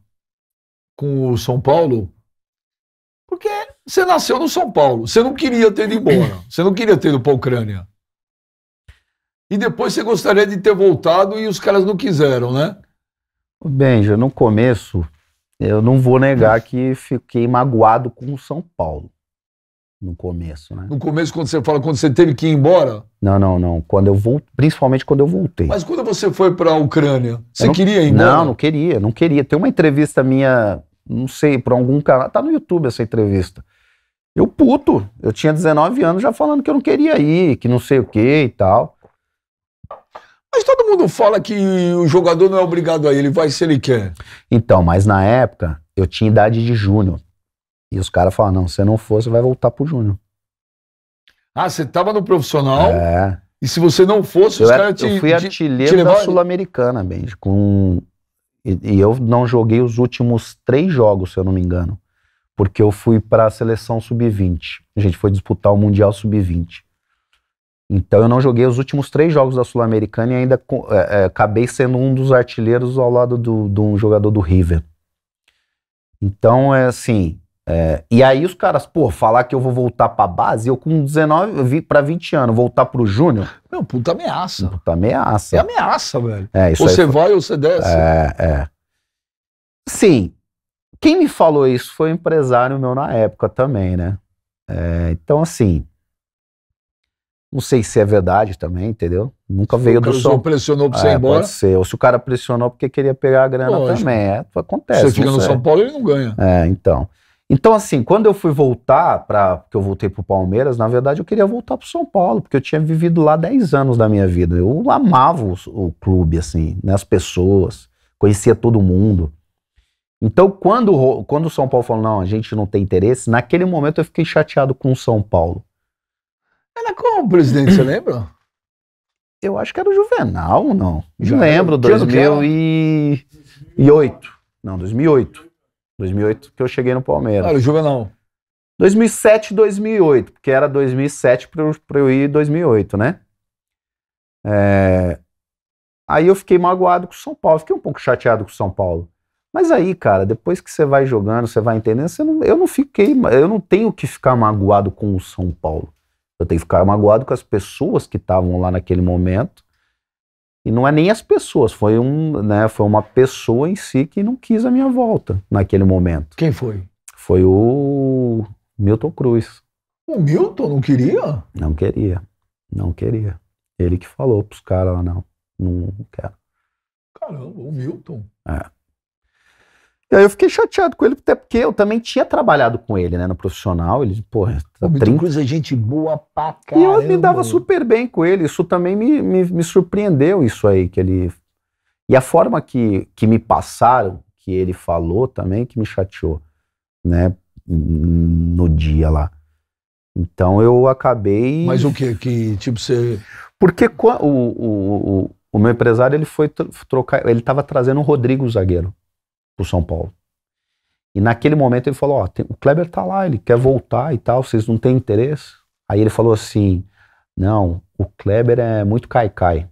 com o São Paulo você nasceu no São Paulo, você não queria ter ido embora, você não queria ter ido para a Ucrânia. E depois você gostaria de ter voltado e os caras não quiseram, né? Benja, no começo, eu não vou negar que fiquei magoado com o São Paulo. No começo, né? No começo, quando você fala, quando você teve que ir embora? Não, não, não. Quando eu vou, principalmente quando eu voltei. Mas quando você foi para a Ucrânia, você não, queria ir embora? Não, não queria, não queria. Tem uma entrevista minha, não sei, para algum canal, tá no YouTube essa entrevista, eu puto. Eu tinha 19 anos já falando que eu não queria ir, que não sei o que e tal. Mas todo mundo fala que o jogador não é obrigado a ir, ele vai se ele quer. Então, mas na época eu tinha idade de júnior. E os caras falaram: não, se você não for, você vai voltar pro júnior. Ah, você tava no profissional? É. E se você não fosse, eu os caras te. Eu fui artilheiro te, te da Sul-Americana, Benji, com e, eu não joguei os últimos três jogos, se eu não me engano porque eu fui para a seleção sub-20. A gente foi disputar o Mundial sub-20. Então eu não joguei os últimos três jogos da Sul-Americana e ainda é, é, acabei sendo um dos artilheiros ao lado de um jogador do River. Então é assim. É, e aí os caras, pô, falar que eu vou voltar pra base, eu com 19, eu vi pra 20 anos, voltar pro Júnior. Meu, puta ameaça. Puta ameaça. É ameaça, velho. É, isso ou você foi... vai ou você desce. É, é. Sim, quem me falou isso foi um empresário meu na época também, né? É, então, assim, não sei se é verdade também, entendeu? Nunca se veio do som. Se pressionou pra você ah, ir é, embora. Pode ser. Ou se o cara pressionou porque queria pegar a grana Lógico. também. É, acontece. Você fica no São Paulo, ele não ganha. É, então. Então, assim, quando eu fui voltar para Porque eu voltei pro Palmeiras, na verdade eu queria voltar pro São Paulo, porque eu tinha vivido lá 10 anos da minha vida. Eu amava o, o clube, assim, né? As pessoas, conhecia todo mundo. Então, quando, quando o São Paulo falou, não, a gente não tem interesse, naquele momento eu fiquei chateado com o São Paulo. Era como, presidente, você lembra? Eu acho que era o Juvenal, não. Já lembro, 2008. Não, 2008. 2008 que eu cheguei no Palmeiras. Era o Juvenal. 2007, 2008, porque era 2007 para eu, eu ir 2008, né? É... Aí eu fiquei magoado com o São Paulo, fiquei um pouco chateado com o São Paulo. Mas aí, cara, depois que você vai jogando, você vai entendendo, você não, eu não fiquei, eu não tenho que ficar magoado com o São Paulo. Eu tenho que ficar magoado com as pessoas que estavam lá naquele momento. E não é nem as pessoas, foi, um, né, foi uma pessoa em si que não quis a minha volta naquele momento. Quem foi? Foi o Milton Cruz. O Milton não queria? Não queria. Não queria. Ele que falou pros caras lá, não, não quero. Caramba, o Milton. É. E aí eu fiquei chateado com ele, até porque eu também tinha trabalhado com ele, né, no profissional. Ele, porra, tá 30... Cruz é gente boa pra caramba. E eu me dava super bem com ele. Isso também me, me, me surpreendeu, isso aí, que ele. E a forma que, que me passaram, que ele falou também, que me chateou, né, no dia lá. Então eu acabei. Mas o que? Que tipo você. Porque o, o, o, o meu empresário ele foi trocar. Ele estava trazendo o Rodrigo zagueiro pro São Paulo. E naquele momento ele falou: Ó, o Kleber tá lá, ele quer voltar e tal, vocês não têm interesse? Aí ele falou assim: Não, o Kleber é muito caicai, cai,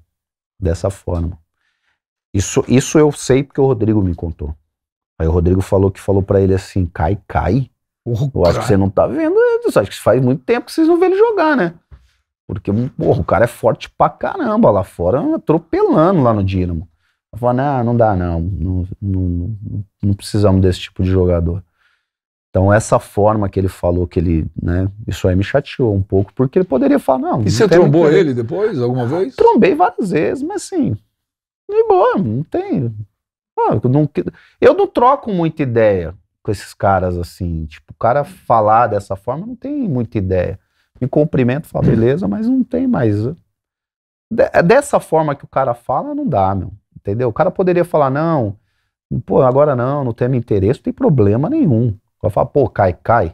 dessa forma. Isso, isso eu sei porque o Rodrigo me contou. Aí o Rodrigo falou que falou para ele assim: cai, cai. Porra, eu acho que você não tá vendo Eu Acho que faz muito tempo que vocês não vê ele jogar, né? Porque, porra, o cara é forte pra caramba lá fora, atropelando lá no Dínamo. Ela falou, não, não dá não. Não, não, não precisamos desse tipo de jogador. Então, essa forma que ele falou que ele, né, isso aí me chateou um pouco, porque ele poderia falar, não. E não você trombou ele depois, alguma ah, vez? Trombei várias vezes, mas assim, de boa, não tem. Ah, eu, não, eu não troco muita ideia com esses caras assim. Tipo, o cara falar dessa forma não tem muita ideia. Me cumprimento, fala, beleza, mas não tem mais. Né? Dessa forma que o cara fala, não dá, meu. Entendeu? O cara poderia falar, não, pô, agora não, não tem interesse, não tem problema nenhum. Vai falar, pô, cai, cai.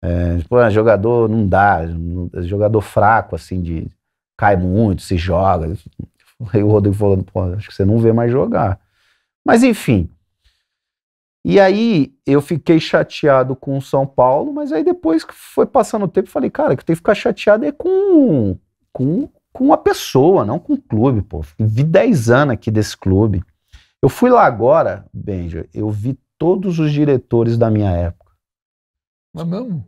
É, pô, é jogador não dá, é jogador fraco, assim, de cai muito, se joga. Aí o Rodrigo falando, pô, acho que você não vê mais jogar. Mas enfim. E aí eu fiquei chateado com o São Paulo, mas aí depois que foi passando o tempo, falei, cara, que tem que ficar chateado é com, com com uma pessoa, não com o clube, pô. Vi 10 anos aqui desse clube. Eu fui lá agora, Benja, eu vi todos os diretores da minha época. Mas é mesmo?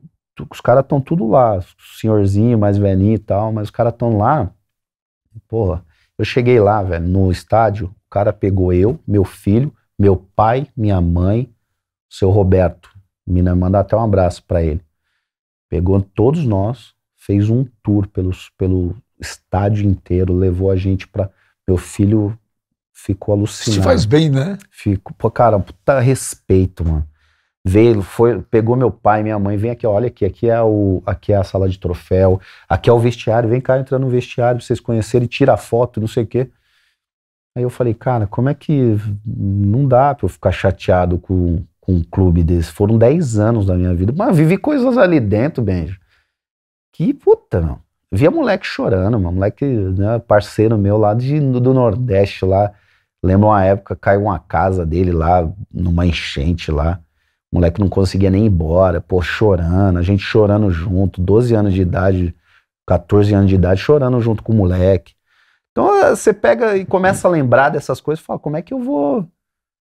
Os caras estão tudo lá, senhorzinho, mais velhinho e tal, mas os caras estão lá. Porra, eu cheguei lá, velho, no estádio, o cara pegou eu, meu filho, meu pai, minha mãe, o seu Roberto. Mina mandar até um abraço para ele. Pegou todos nós, fez um tour pelos, pelo estádio inteiro, levou a gente para meu filho ficou alucinado. Se faz bem, né? Fico, pô, cara, puta respeito, mano. Veio, foi, pegou meu pai, minha mãe, vem aqui, olha aqui, aqui é o, aqui é a sala de troféu, aqui é o vestiário, vem cá entra no vestiário pra vocês conhecerem, tira foto, não sei o quê. Aí eu falei, cara, como é que não dá pra eu ficar chateado com, com um clube desse? Foram 10 anos da minha vida, mas vivi coisas ali dentro, Benjo. Que puta, não via moleque chorando, mano. Moleque, né, parceiro meu lá de, do Nordeste lá. Lembro uma época, caiu uma casa dele lá, numa enchente lá. O moleque não conseguia nem ir embora, pô, chorando, a gente chorando junto, 12 anos de idade, 14 anos de idade, chorando junto com o moleque. Então eh, você pega e começa a lembrar dessas coisas e fala, como é que eu vou.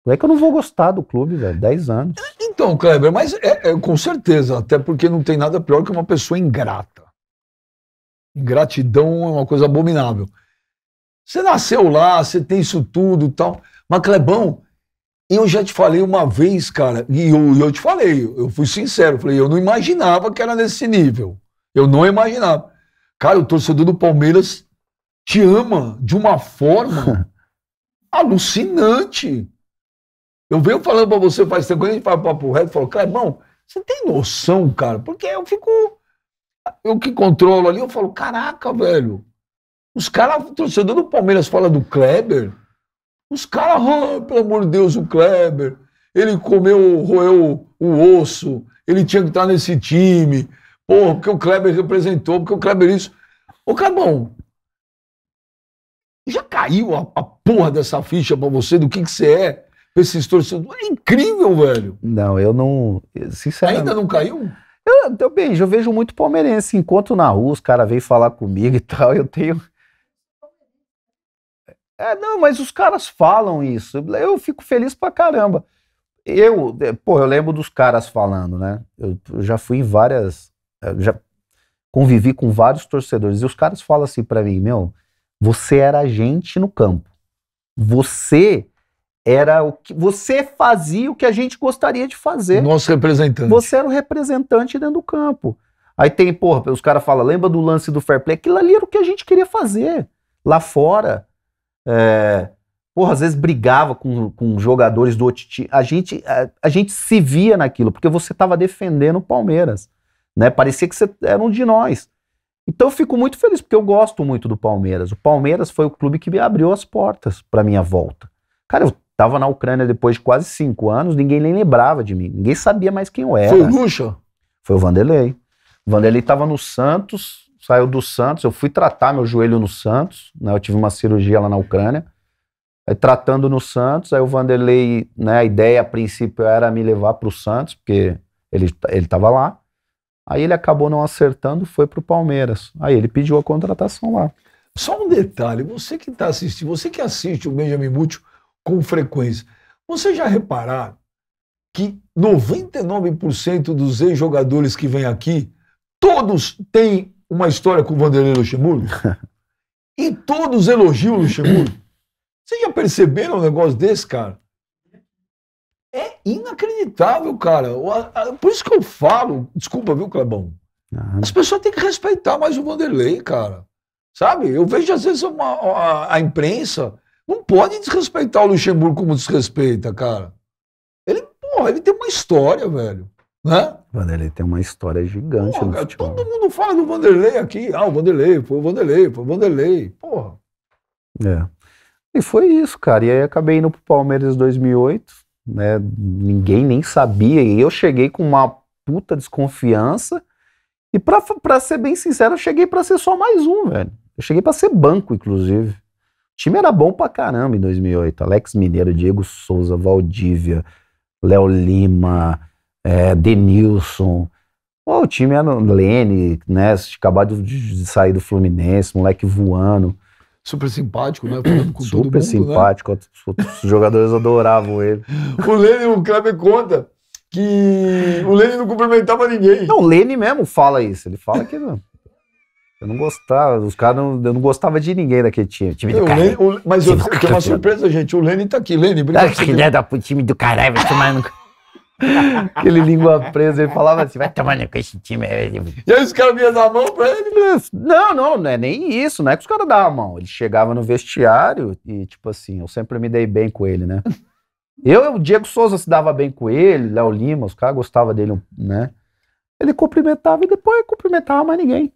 Como é que eu não vou gostar do clube, velho? 10 anos. Então, Kleber, mas é, é, com certeza, até porque não tem nada pior que uma pessoa ingrata. Ingratidão é uma coisa abominável. Você nasceu lá, você tem isso tudo e tal. Mas, Clebão, eu já te falei uma vez, cara, e eu, eu te falei, eu fui sincero, falei, eu não imaginava que era nesse nível. Eu não imaginava. Cara, o torcedor do Palmeiras te ama de uma forma alucinante. Eu venho falando pra você faz tempo, quando a gente fala papo reto, eu falo, Clebão, você tem noção, cara? Porque eu fico eu que controlo ali, eu falo, caraca, velho. Os caras, torcedor do Palmeiras fala do Kleber. Os caras, oh, ah, pelo amor de Deus, o Kleber. Ele comeu, roeu o osso. Ele tinha que estar nesse time. Porra, porque o Kleber representou, porque o Kleber isso. Ô, Cabão, já caiu a, a porra dessa ficha pra você do que, que você é? Esses torcedores. É incrível, velho. Não, eu não. Sinceramente. Ainda não caiu? Eu, eu, bem, eu vejo muito palmeirense. Encontro na rua, os caras vêm falar comigo e tal. Eu tenho. É, não, mas os caras falam isso. Eu fico feliz pra caramba. Eu, é, pô, eu lembro dos caras falando, né? Eu, eu já fui em várias. É, já convivi com vários torcedores. E os caras falam assim pra mim: meu, você era a gente no campo. Você era o que você fazia o que a gente gostaria de fazer. Nosso representante. Você era o representante dentro do campo. Aí tem, porra, os caras falam, lembra do lance do fair play? Aquilo ali era o que a gente queria fazer lá fora. É, porra, às vezes brigava com, com jogadores do outro time. A gente, a, a gente se via naquilo, porque você estava defendendo o Palmeiras. Né? Parecia que você era um de nós. Então eu fico muito feliz, porque eu gosto muito do Palmeiras. O Palmeiras foi o clube que me abriu as portas para minha volta. Cara, eu Tava na Ucrânia depois de quase cinco anos, ninguém nem lembrava de mim. Ninguém sabia mais quem eu era. Foi o Lucha? Foi o Vanderlei. O Vanderlei tava no Santos, saiu do Santos. Eu fui tratar meu joelho no Santos, né? Eu tive uma cirurgia lá na Ucrânia. Aí, tratando no Santos, aí o Vanderlei, né? A ideia a princípio era me levar para o Santos, porque ele, ele tava lá. Aí ele acabou não acertando, foi pro Palmeiras. Aí ele pediu a contratação lá. Só um detalhe, você que está assistindo, você que assiste o Benjamin Múcio, com frequência. Você já repararam que 99% dos ex-jogadores que vêm aqui, todos têm uma história com o Vanderlei Luxemburgo? e todos elogiam o Luxemburgo? Vocês já perceberam um negócio desse, cara? É inacreditável, cara. Por isso que eu falo, desculpa, viu, Clebão? Uhum. As pessoas têm que respeitar mais o Vanderlei, cara. Sabe? Eu vejo às vezes uma, a, a imprensa não pode desrespeitar o Luxemburgo como desrespeita, cara. Ele, porra, ele tem uma história, velho. Né? Vanderlei tem uma história gigante porra, cara, Todo mundo fala do Vanderlei aqui. Ah, o Vanderlei, foi o Vanderlei, foi o Vanderlei. Porra. É. E foi isso, cara. E aí acabei indo pro Palmeiras 2008, né? Ninguém nem sabia. E eu cheguei com uma puta desconfiança. E pra, pra ser bem sincero, eu cheguei pra ser só mais um, velho. Eu cheguei pra ser banco, inclusive time era bom pra caramba em 2008. Alex Mineiro, Diego Souza, Valdívia, Léo Lima, é, Denilson. Pô, o time era Lene, né? Acabado de sair do Fluminense, moleque voando. Super simpático, né? Super mundo, né? simpático. Né? Os jogadores adoravam ele. o Lene, o Kleber conta que o Lene não cumprimentava ninguém. Não, o Lene mesmo fala isso. Ele fala que não. Eu não gostava, os caras não, eu não gostava de ninguém daquele time. time do eu, Lene, o, mas eu, eu tenho uma surpresa, gente. O Lênin tá aqui, Lênin, obrigado. Tá filha da pro time do caralho, vai tomar no Aquele língua presa, ele falava assim: vai tomar no com esse time. E aí os caras vinham dar a mão pra ele? Não, não, não é nem isso, não é que os caras davam a mão. Ele chegava no vestiário e, tipo assim, eu sempre me dei bem com ele, né? Eu, o Diego Souza se dava bem com ele, Léo Lima, os caras gostavam dele, né? Ele cumprimentava e depois cumprimentava mais ninguém.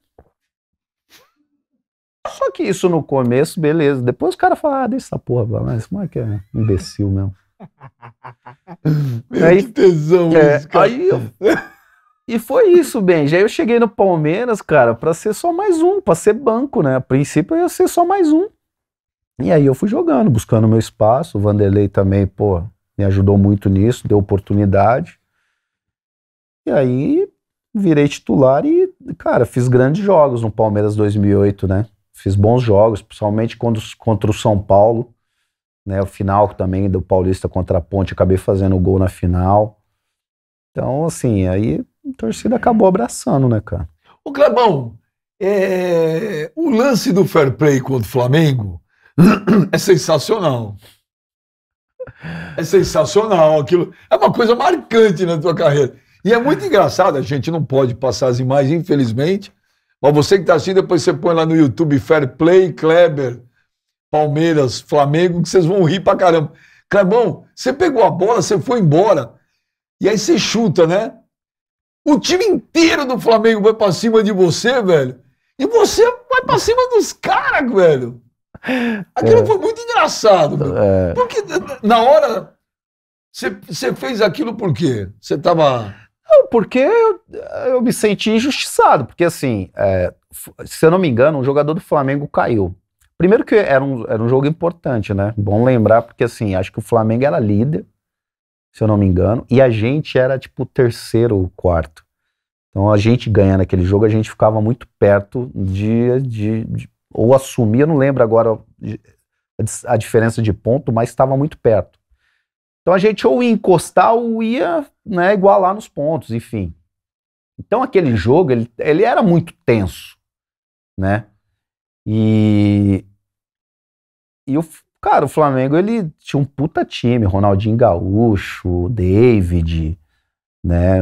Só que isso no começo, beleza. Depois o cara fala, ah, deixa essa porra mas Como é que é imbecil mesmo? Meu, aí, que tesão é, isso, cara. Aí E foi isso, Benji. Aí eu cheguei no Palmeiras, cara, pra ser só mais um, pra ser banco, né? A princípio eu ia ser só mais um. E aí eu fui jogando, buscando meu espaço. O Vanderlei também, pô, me ajudou muito nisso, deu oportunidade. E aí virei titular e, cara, fiz grandes jogos no Palmeiras 2008, né? fiz bons jogos, principalmente quando, contra o São Paulo. Né, o final também do Paulista contra a Ponte, acabei fazendo o gol na final. Então, assim, aí a torcida acabou abraçando, né, cara? O Clebão, é... o lance do fair play contra o Flamengo é sensacional. É sensacional aquilo. É uma coisa marcante na tua carreira. E é muito engraçado, a gente não pode passar as imagens, infelizmente, mas você que está assistindo, depois você põe lá no YouTube Fair Play, Kleber, Palmeiras, Flamengo, que vocês vão rir pra caramba. Clebão, você pegou a bola, você foi embora. E aí você chuta, né? O time inteiro do Flamengo vai pra cima de você, velho. E você vai pra cima dos caras, velho. Aquilo é. foi muito engraçado. É. Porque na hora, você fez aquilo por quê? Você tava não, porque eu, eu, me senti injustiçado, porque assim, é, se eu não me engano, um jogador do Flamengo caiu. Primeiro que era um, era um jogo importante, né? Bom lembrar, porque assim, acho que o Flamengo era líder, se eu não me engano, e a gente era tipo terceiro ou quarto. Então a gente ganhando aquele jogo, a gente ficava muito perto de. de, de ou assumia, não lembro agora a, a diferença de ponto, mas estava muito perto. Então a gente ou ia encostar ou ia né, igualar nos pontos, enfim. Então aquele jogo, ele, ele era muito tenso, né? E, e o, cara, o Flamengo, ele tinha um puta time, Ronaldinho Gaúcho, David, né,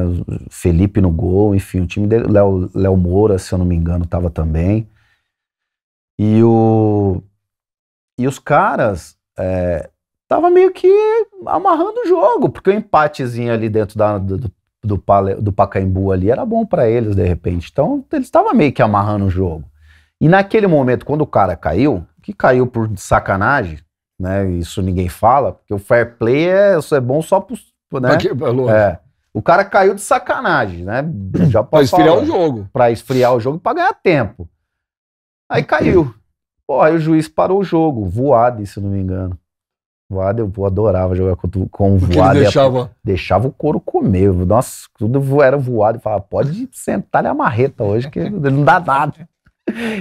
Felipe no gol, enfim, o time dele, Léo, Léo Moura, se eu não me engano, tava também. E o e os caras, é, tava meio que amarrando o jogo, porque o empatezinho ali dentro da, do, do, do Pacaembu ali era bom para eles, de repente. Então, eles estavam meio que amarrando o jogo. E naquele momento, quando o cara caiu, que caiu por sacanagem, né? Isso ninguém fala, porque o fair play é, é bom só pro. Né? Aqui, é, é. O cara caiu de sacanagem, né? Já pra esfriar falar, o jogo. Pra esfriar o jogo e pra ganhar tempo. Aí caiu. Pô, aí o juiz parou o jogo, voado, se não me engano voado eu adorava jogar com, voado voada. Ele deixava... deixava o couro comer. Nossa, tudo era voado. Eu falava, pode sentar-lhe a marreta hoje, que não dá nada.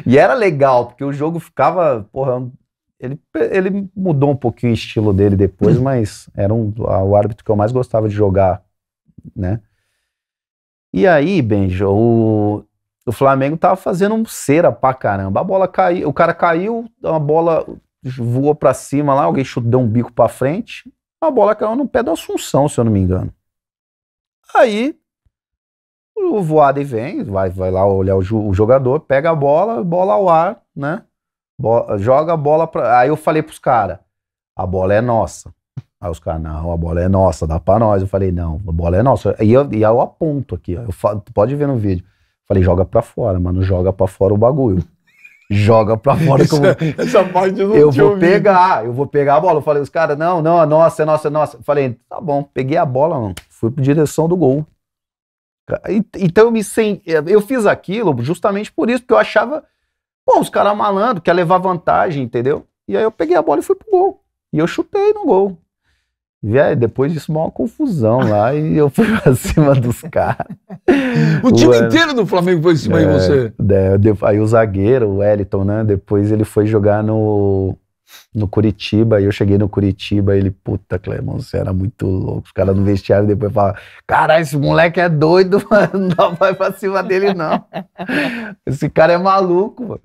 E era legal, porque o jogo ficava, porra, ele, ele mudou um pouquinho o estilo dele depois, mas era um, o árbitro que eu mais gostava de jogar, né? E aí, Benjo, o, o Flamengo tava fazendo um cera pra caramba. A bola caiu, o cara caiu, a bola voou para cima lá, alguém chutou, deu um bico para frente, a bola caiu no pé do Assunção, se eu não me engano. Aí o voado vem, vai, vai lá olhar o, jogador, pega a bola, bola ao ar, né? joga a bola pra. Aí eu falei pros caras, a bola é nossa. Aí os caras, não, a bola é nossa, dá pra nós. Eu falei, não, a bola é nossa. E eu, e eu aponto aqui, ó, eu pode ver no vídeo. Falei, joga pra fora, mas não joga pra fora o bagulho joga pra fora. Isso, como... É, essa parte eu Eu vou pegar, eu vou pegar a bola. Eu falei, os caras, não, não, é nossa, é nossa, é nossa. Eu falei, tá bom, peguei a bola, mano. Fui pra direção do gol. Então eu me sem... eu fiz aquilo justamente por isso, porque eu achava, pô, os caras malandro, quer levar vantagem, entendeu? E aí eu peguei a bola e fui pro gol. E eu chutei no gol. Véio, depois disso, maior confusão lá e eu fui pra cima dos caras. o time o, inteiro do Flamengo foi em cima é, é, de você. É, aí o zagueiro, o Wellington, né? Depois ele foi jogar no, no Curitiba. E eu cheguei no Curitiba ele, puta, Clemão, você era muito louco. Os caras no vestiário depois falam: caralho, esse moleque é doido, mano. Não vai pra cima dele, não. Esse cara é maluco, mano.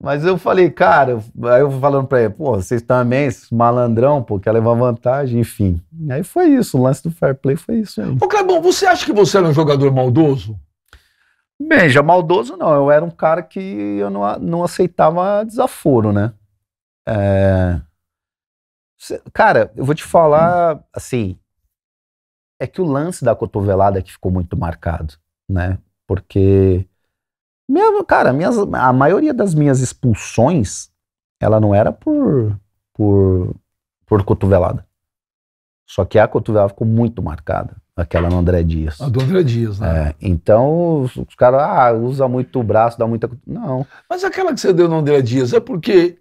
Mas eu falei, cara, aí eu falando pra ele, pô, vocês também, esses malandrão, pô, quer levar vantagem, enfim. Aí foi isso, o lance do fair play foi isso aí. Ô, Clebão, você acha que você era um jogador maldoso? Bem, já maldoso não, eu era um cara que eu não, não aceitava desaforo, né? É... Cara, eu vou te falar, assim, é que o lance da cotovelada é que ficou muito marcado, né? Porque mesmo, cara, minhas, a maioria das minhas expulsões, ela não era por, por, por cotovelada. Só que a cotovelada ficou muito marcada, aquela no André Dias. A do André Dias, né? É, então, os, os caras, ah, usa muito o braço, dá muita. Não. Mas aquela que você deu no André Dias é porque.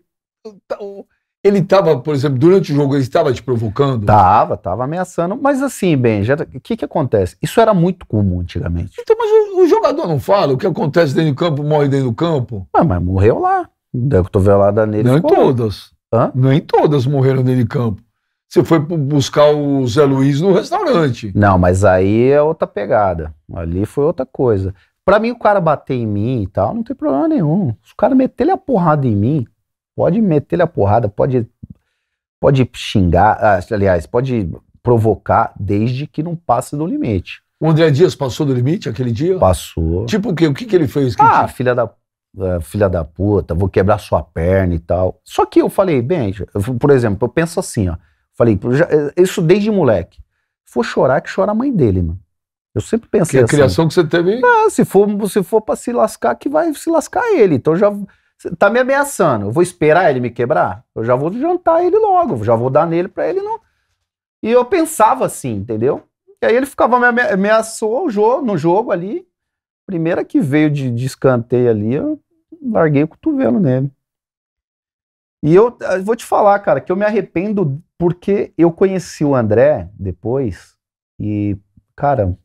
Tá, o ele estava, por exemplo, durante o jogo, ele estava te provocando? Tava, tava ameaçando. Mas assim, bem, tá, o que que acontece? Isso era muito comum antigamente. Então, mas o, o, jogador não fala? O que acontece dentro do campo morre dentro do campo? Ah, mas morreu lá. Deu cotovelada nele. Não em todas. Hã? Não em todas morreram dentro de campo. Você foi buscar o Zé Luiz no restaurante. Não, mas aí é outra pegada. Ali foi outra coisa. Para mim, o cara bater em mim e tal, não tem problema nenhum. Se o cara meter a porrada em mim, Pode meter-lhe a porrada, pode, pode xingar, ah, aliás, pode provocar desde que não passe do limite. O André Dias passou do limite aquele dia? Passou. Tipo o quê? O que, que ele fez? Que ah, ele... filha da ah, filha da puta, vou quebrar sua perna e tal. Só que eu falei, bem, por exemplo, eu penso assim, ó. Falei, eh, isso desde moleque. Se for chorar, que chora a mãe dele, mano. Eu sempre pensei que é a assim. a criação que você teve... Ah, se for, se for pra se lascar, que vai se lascar ele. Então já tá me ameaçando. Eu vou esperar ele me quebrar? Eu já vou jantar ele logo, já vou dar nele para ele não. E eu pensava assim, entendeu? E aí ele ficava me ameaçou jogo, no jogo ali. Primeira que veio de, de escanteio ali, eu larguei o cotovelo nele. E eu, eu ah, vou te falar, cara, que eu me arrependo porque eu conheci o André depois e, cara,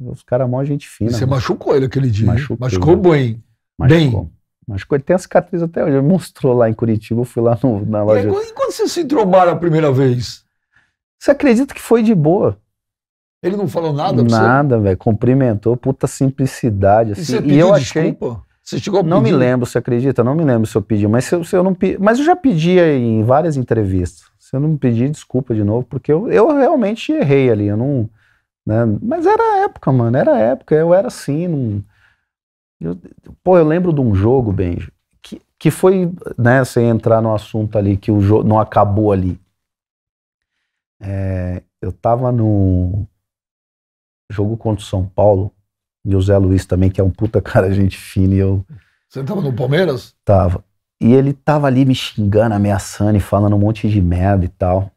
os caras é mó gente fina. Você mano. machucou ele aquele dia. Machucou, né? bem. Machucou. Bem que ele tem a cicatriz até hoje. Ele mostrou lá em Curitiba, eu fui lá no, na loja. E, aí, e quando vocês se trombaram a primeira vez? Você acredita que foi de boa? Ele não falou nada pra Nada, velho. Cumprimentou, puta simplicidade. Assim. E você pediu e eu desculpa? Achei... Você chegou a pedir? Não me lembro, você acredita? Não me lembro se eu pedi, mas se eu, se eu não pedi. Mas eu já pedia em várias entrevistas. Se eu não pedi desculpa de novo, porque eu, eu realmente errei ali. Eu não. Né? Mas era a época, mano. Era a época. Eu era assim. Não... Eu, pô, eu lembro de um jogo, Benjo, que, que foi, né, sem entrar no assunto ali, que o jogo não acabou ali. É, eu tava no jogo contra o São Paulo, e o Zé Luiz também, que é um puta cara, gente fina, e eu... Você tava no Palmeiras? Tava. E ele tava ali me xingando, ameaçando e falando um monte de merda e tal.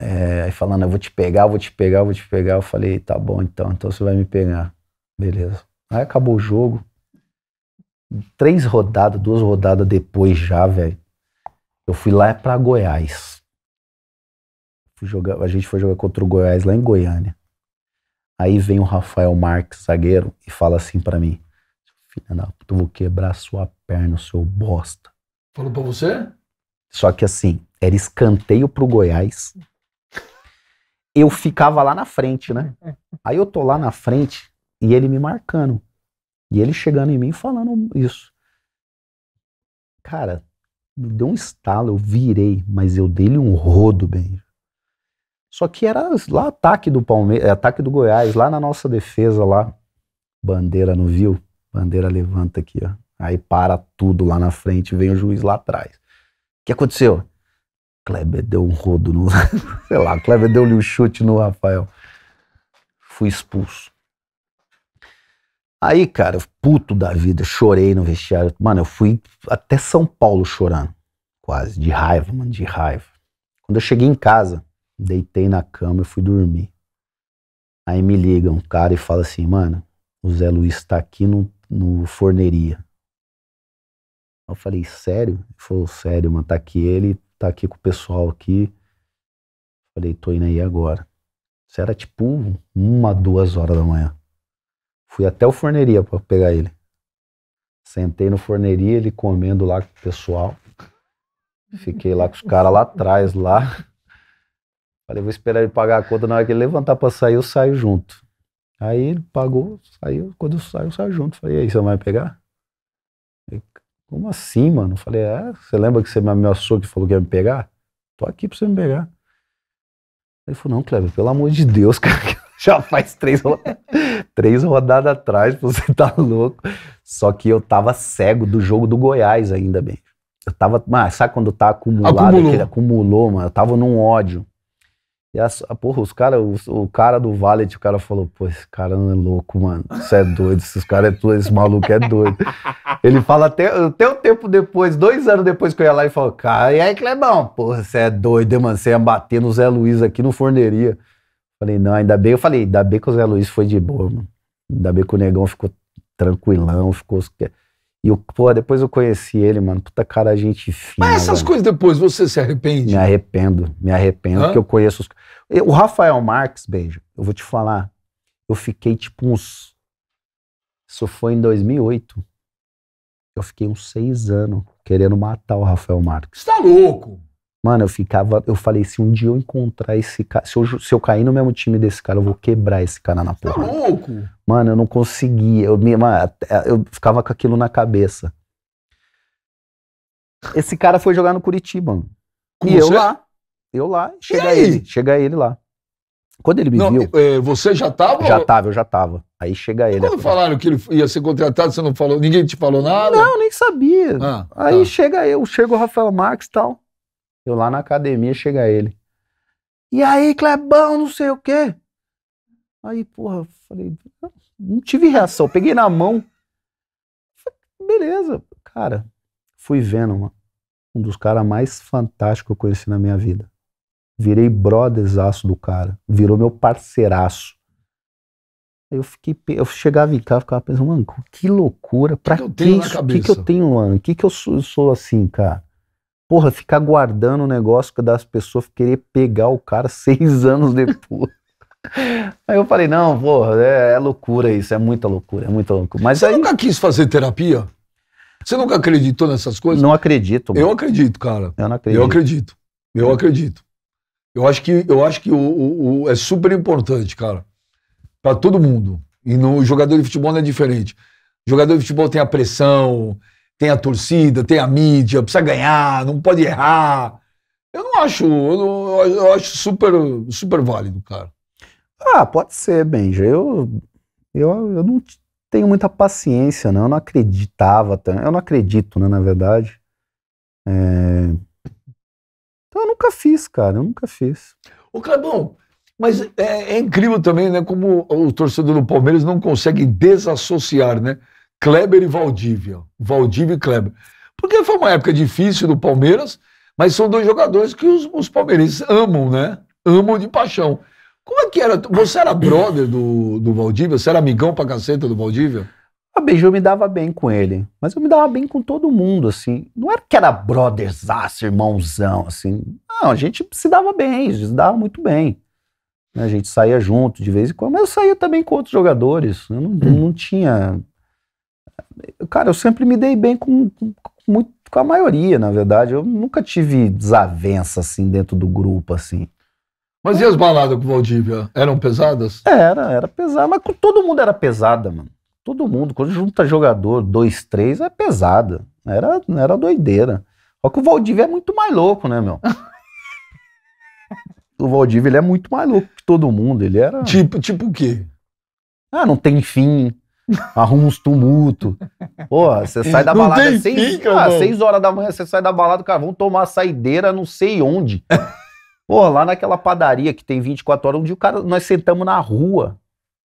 É, aí falando, eu vou te pegar, eu vou te pegar, eu vou te pegar. Eu falei, tá bom então, então você vai me pegar. Beleza. Aí acabou o jogo, três rodadas, duas rodadas depois já, velho, eu fui lá para Goiás. Fui jogar, a gente foi jogar contra o Goiás lá em Goiânia. Aí vem o Rafael Marques, zagueiro, e fala assim para mim: Filha da puta, eu vou quebrar sua perna, seu bosta. Falou pra você? Só que assim, era escanteio pro Goiás. Eu ficava lá na frente, né? Aí eu tô lá na frente e ele me marcando. E ele chegando em mim falando isso. Cara, me deu um estalo, eu virei, mas eu dei-lhe um rodo, bem. Só que era lá ataque do Palmeiras, é, ataque do Goiás, lá na nossa defesa lá. Bandeira não viu? Bandeira levanta aqui, ó. Aí para tudo lá na frente, vem o juiz lá atrás. O que aconteceu? Kleber deu um rodo no. Sei lá, Kleber deu-lhe um chute no Rafael. Fui expulso. Aí, cara, puto da vida, chorei no vestiário. Mano, eu fui até São Paulo chorando, quase, de raiva, mano, de raiva. Quando eu cheguei em casa, deitei na cama e fui dormir. Aí me liga um cara e fala assim, mano, o Zé Luiz tá aqui no, no forneria. Eu falei, sério? Ele falou, sério, mano, tá aqui ele, tá aqui com o pessoal aqui. falei, tô indo aí agora. Isso era tipo uma, duas horas da manhã. Fui até o forneria para pegar ele. Sentei no forneria, ele comendo lá com o pessoal. Fiquei lá com os caras lá atrás, lá. Falei, vou esperar ele pagar a conta. Na hora que ele levantar para sair, eu saio junto. Aí ele pagou, saiu. Quando eu saio, eu saio junto. Falei, e aí, você vai pegar? Como assim, mano? Falei, é, você lembra que você me ameaçou que falou que ia me pegar? Tô aqui pra você me pegar. Ele falou, não, Cleber, pelo amor de Deus, cara, já faz três horas três rodadas atrás, você tá louco. Só que eu tava cego do jogo do Goiás ainda, bem. Eu tava, mas sabe quando tá acumulado, acumulou, aquele, acumulou mano, eu tava num ódio. E a, a porra, os cara, o, o, cara do Valet, o cara falou, pô, esse cara não é louco, mano. você é doido, esses cara é doido, esse maluco é doido. Ele fala até, até um tempo depois, dois anos depois que eu ia lá e falou, cara, e aí, Clebão, porra, você é doido, hein, mano? Você ia bater no Zé Luiz aqui no forneria. Falei, não, ainda bem. Eu falei, ainda bem que o Zé Luiz foi de boa, mano. Ainda bem que o negão ficou tranquilão, ficou. E eu, pô, depois eu conheci ele, mano. Puta cara, a gente fina. Mas essas coisas depois você se arrepende? Me arrependo, me arrependo, Hã? porque eu conheço os. O Rafael Marques, beijo, eu vou te falar. Eu fiquei tipo uns. Isso foi em 2008. Eu fiquei uns seis anos querendo matar o Rafael Marques. Você tá louco? Mano, eu ficava. Eu falei, se um dia eu encontrar esse cara. Se eu, se eu cair no mesmo time desse cara, eu vou quebrar esse cara na porra. Tá louco? Mano, eu não conseguia. Eu, me, eu ficava com aquilo na cabeça. Esse cara foi jogar no Curitiba, mano. Com e você? eu lá. Eu lá. Chega ele. Chega ele lá. Quando ele me não, viu. É, você já tava? Já tava, eu já tava. Aí chega ele. Quando é falaram que ele ia ser contratado, você não falou, ninguém te falou nada? Não, nem sabia. Ah, aí tá. chega eu, chega o Rafael Marques e tal. Eu lá na academia chega ele. E aí, Clebão, não sei o quê. Aí, porra, falei, não tive reação. Peguei na mão. Beleza, cara. Fui vendo, mano. Um dos caras mais fantásticos que eu conheci na minha vida. Virei brotherzaço do cara. Virou meu parceiraço. Eu fiquei, eu chegava em casa, ficava pensando, mano, que loucura, pra que? O que, que, que, eu tenho, mano? O que, que eu sou, eu sou assim, cara? Porra, ficar guardando o negócio das pessoas querer pegar o cara seis anos depois. aí eu falei, não, porra, é, é, loucura isso, é muita loucura, é muita loucura. Mas Você aí... nunca quis fazer terapia? Você nunca acreditou nessas coisas? Não acredito. Mano. Eu acredito, cara. Eu não acredito. Eu acredito. É. Eu acredito. Eu acho que, eu acho que o, o, o é super importante, cara. para todo mundo. E no jogador de futebol não é diferente. O jogador de futebol tem a pressão, tem a torcida, tem a mídia, precisa ganhar, não pode errar. Eu não acho, eu, não, eu acho super, super válido, cara. Ah, pode ser, Benja. Eu, eu, eu não tenho muita paciência, não. Eu não acreditava, eu não acredito, né, na verdade. É... Então eu nunca fiz, cara, eu nunca fiz. O Clebão, mas é, é, incrível também, né, como o torcedor do Palmeiras não consegue desassociar, né? Kleber e Valdívia. Valdívia e Kleber. Porque foi uma época difícil do Palmeiras, mas são dois jogadores que os, os palmeirenses amam, né? Amam de paixão. Como é que era? Você era brother do, do Valdívia? Você era amigão pra caceta do Valdívia? A ah, Beijo eu me dava bem com ele, mas eu me dava bem com todo mundo, assim. Não era que era brotherzaço, irmãozão, assim. Não, a gente se dava bem, a gente se dava muito bem. A gente saía junto de vez em quando, mas eu saía também com outros jogadores. Eu não, não tinha Cara, eu sempre me dei bem com, com, com a maioria, na verdade. Eu nunca tive desavença, assim, dentro do grupo, assim. Mas e as baladas com o Valdívia? Eram pesadas? É, era, era pesada, mas com todo mundo era pesada, mano. Todo mundo, quando junta jogador, dois, três, é pesada. Era, era doideira. Só que o Valdívia é muito mais louco, né, meu? o Valdívia, ele é muito mais louco que todo mundo, ele era... Tipo, tipo o quê? Ah, não tem fim, arruma uns tumultos. Pô, você sai da balada balada seis, fim, ah, seis horas da manhã, você sai da balada, cara, vamos tomar saideira não sei onde. Pô, lá naquela padaria que tem 24 horas, um dia o cara, nós sentamos na rua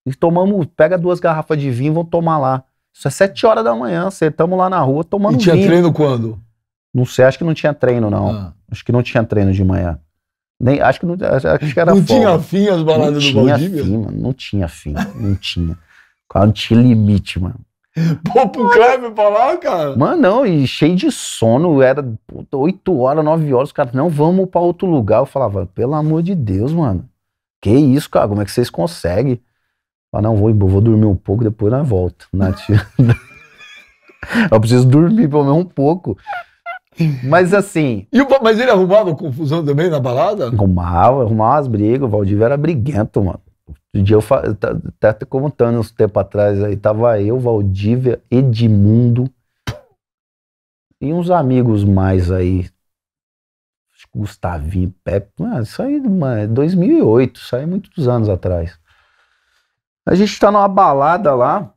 e tomamos, pega duas garrafas de vinho, vamos tomar lá. Isso é sete horas da manhã, sentamos lá na rua tomando vinho. E tinha vinho. treino quando? Não sei, acho que não tinha treino, não. Ah. Acho que não tinha treino de manhã. Nem, acho que não acho que era Não tinha fim as baladas não do Valdívia? Fim, mano, não tinha fim, não tinha. Cara, não tinha limite, mano. Pô, pro Kleber pra lá, cara? Mano, não, e cheio de sono, era puta, 8 horas, 9 horas, os caras, não, vamos pra outro lugar. Eu falava, pelo amor de Deus, mano. Que isso, cara, como é que vocês conseguem? Ah, não, vou, vou dormir um pouco, depois nós volta. eu preciso dormir pelo menos um pouco. Mas assim. E o, mas ele arrumava confusão também na balada? Arrumava, arrumava as brigas. O Valdívia era briguento, mano. Outro dia eu tá, tá até tá, contando uns tempo atrás aí, tava eu, Valdívia, Edmundo e uns amigos mais aí. Gustavinho, Pepe, mano, ah, isso aí, mano, é 2008, isso aí é muitos anos atrás. A gente tá numa balada lá,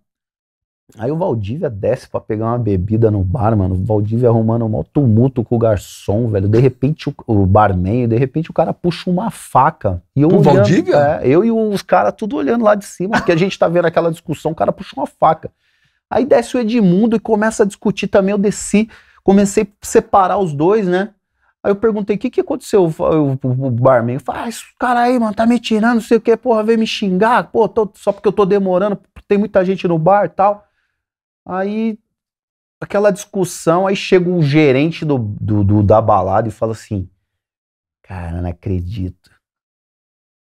Aí o Valdívia desce para pegar uma bebida no bar, mano. O Valdívia arrumando um maior tumulto com o garçom, velho. De repente, o, o barman, de repente o cara puxa uma faca. E eu o Valdívia? É, eu e os caras tudo olhando lá de cima, porque a gente tá vendo aquela discussão, o cara puxa uma faca. Aí desce o Edmundo e começa a discutir também. Eu desci, comecei a separar os dois, né? Aí eu perguntei, o que que aconteceu? O, o, o barman Fala, ah, esse cara aí, mano, tá me tirando, não sei o que, porra, vem me xingar, pô, tô, só porque eu tô demorando, tem muita gente no bar e tal. Aí, aquela discussão, aí chega o gerente do, do, do da balada e fala assim: Cara, não acredito.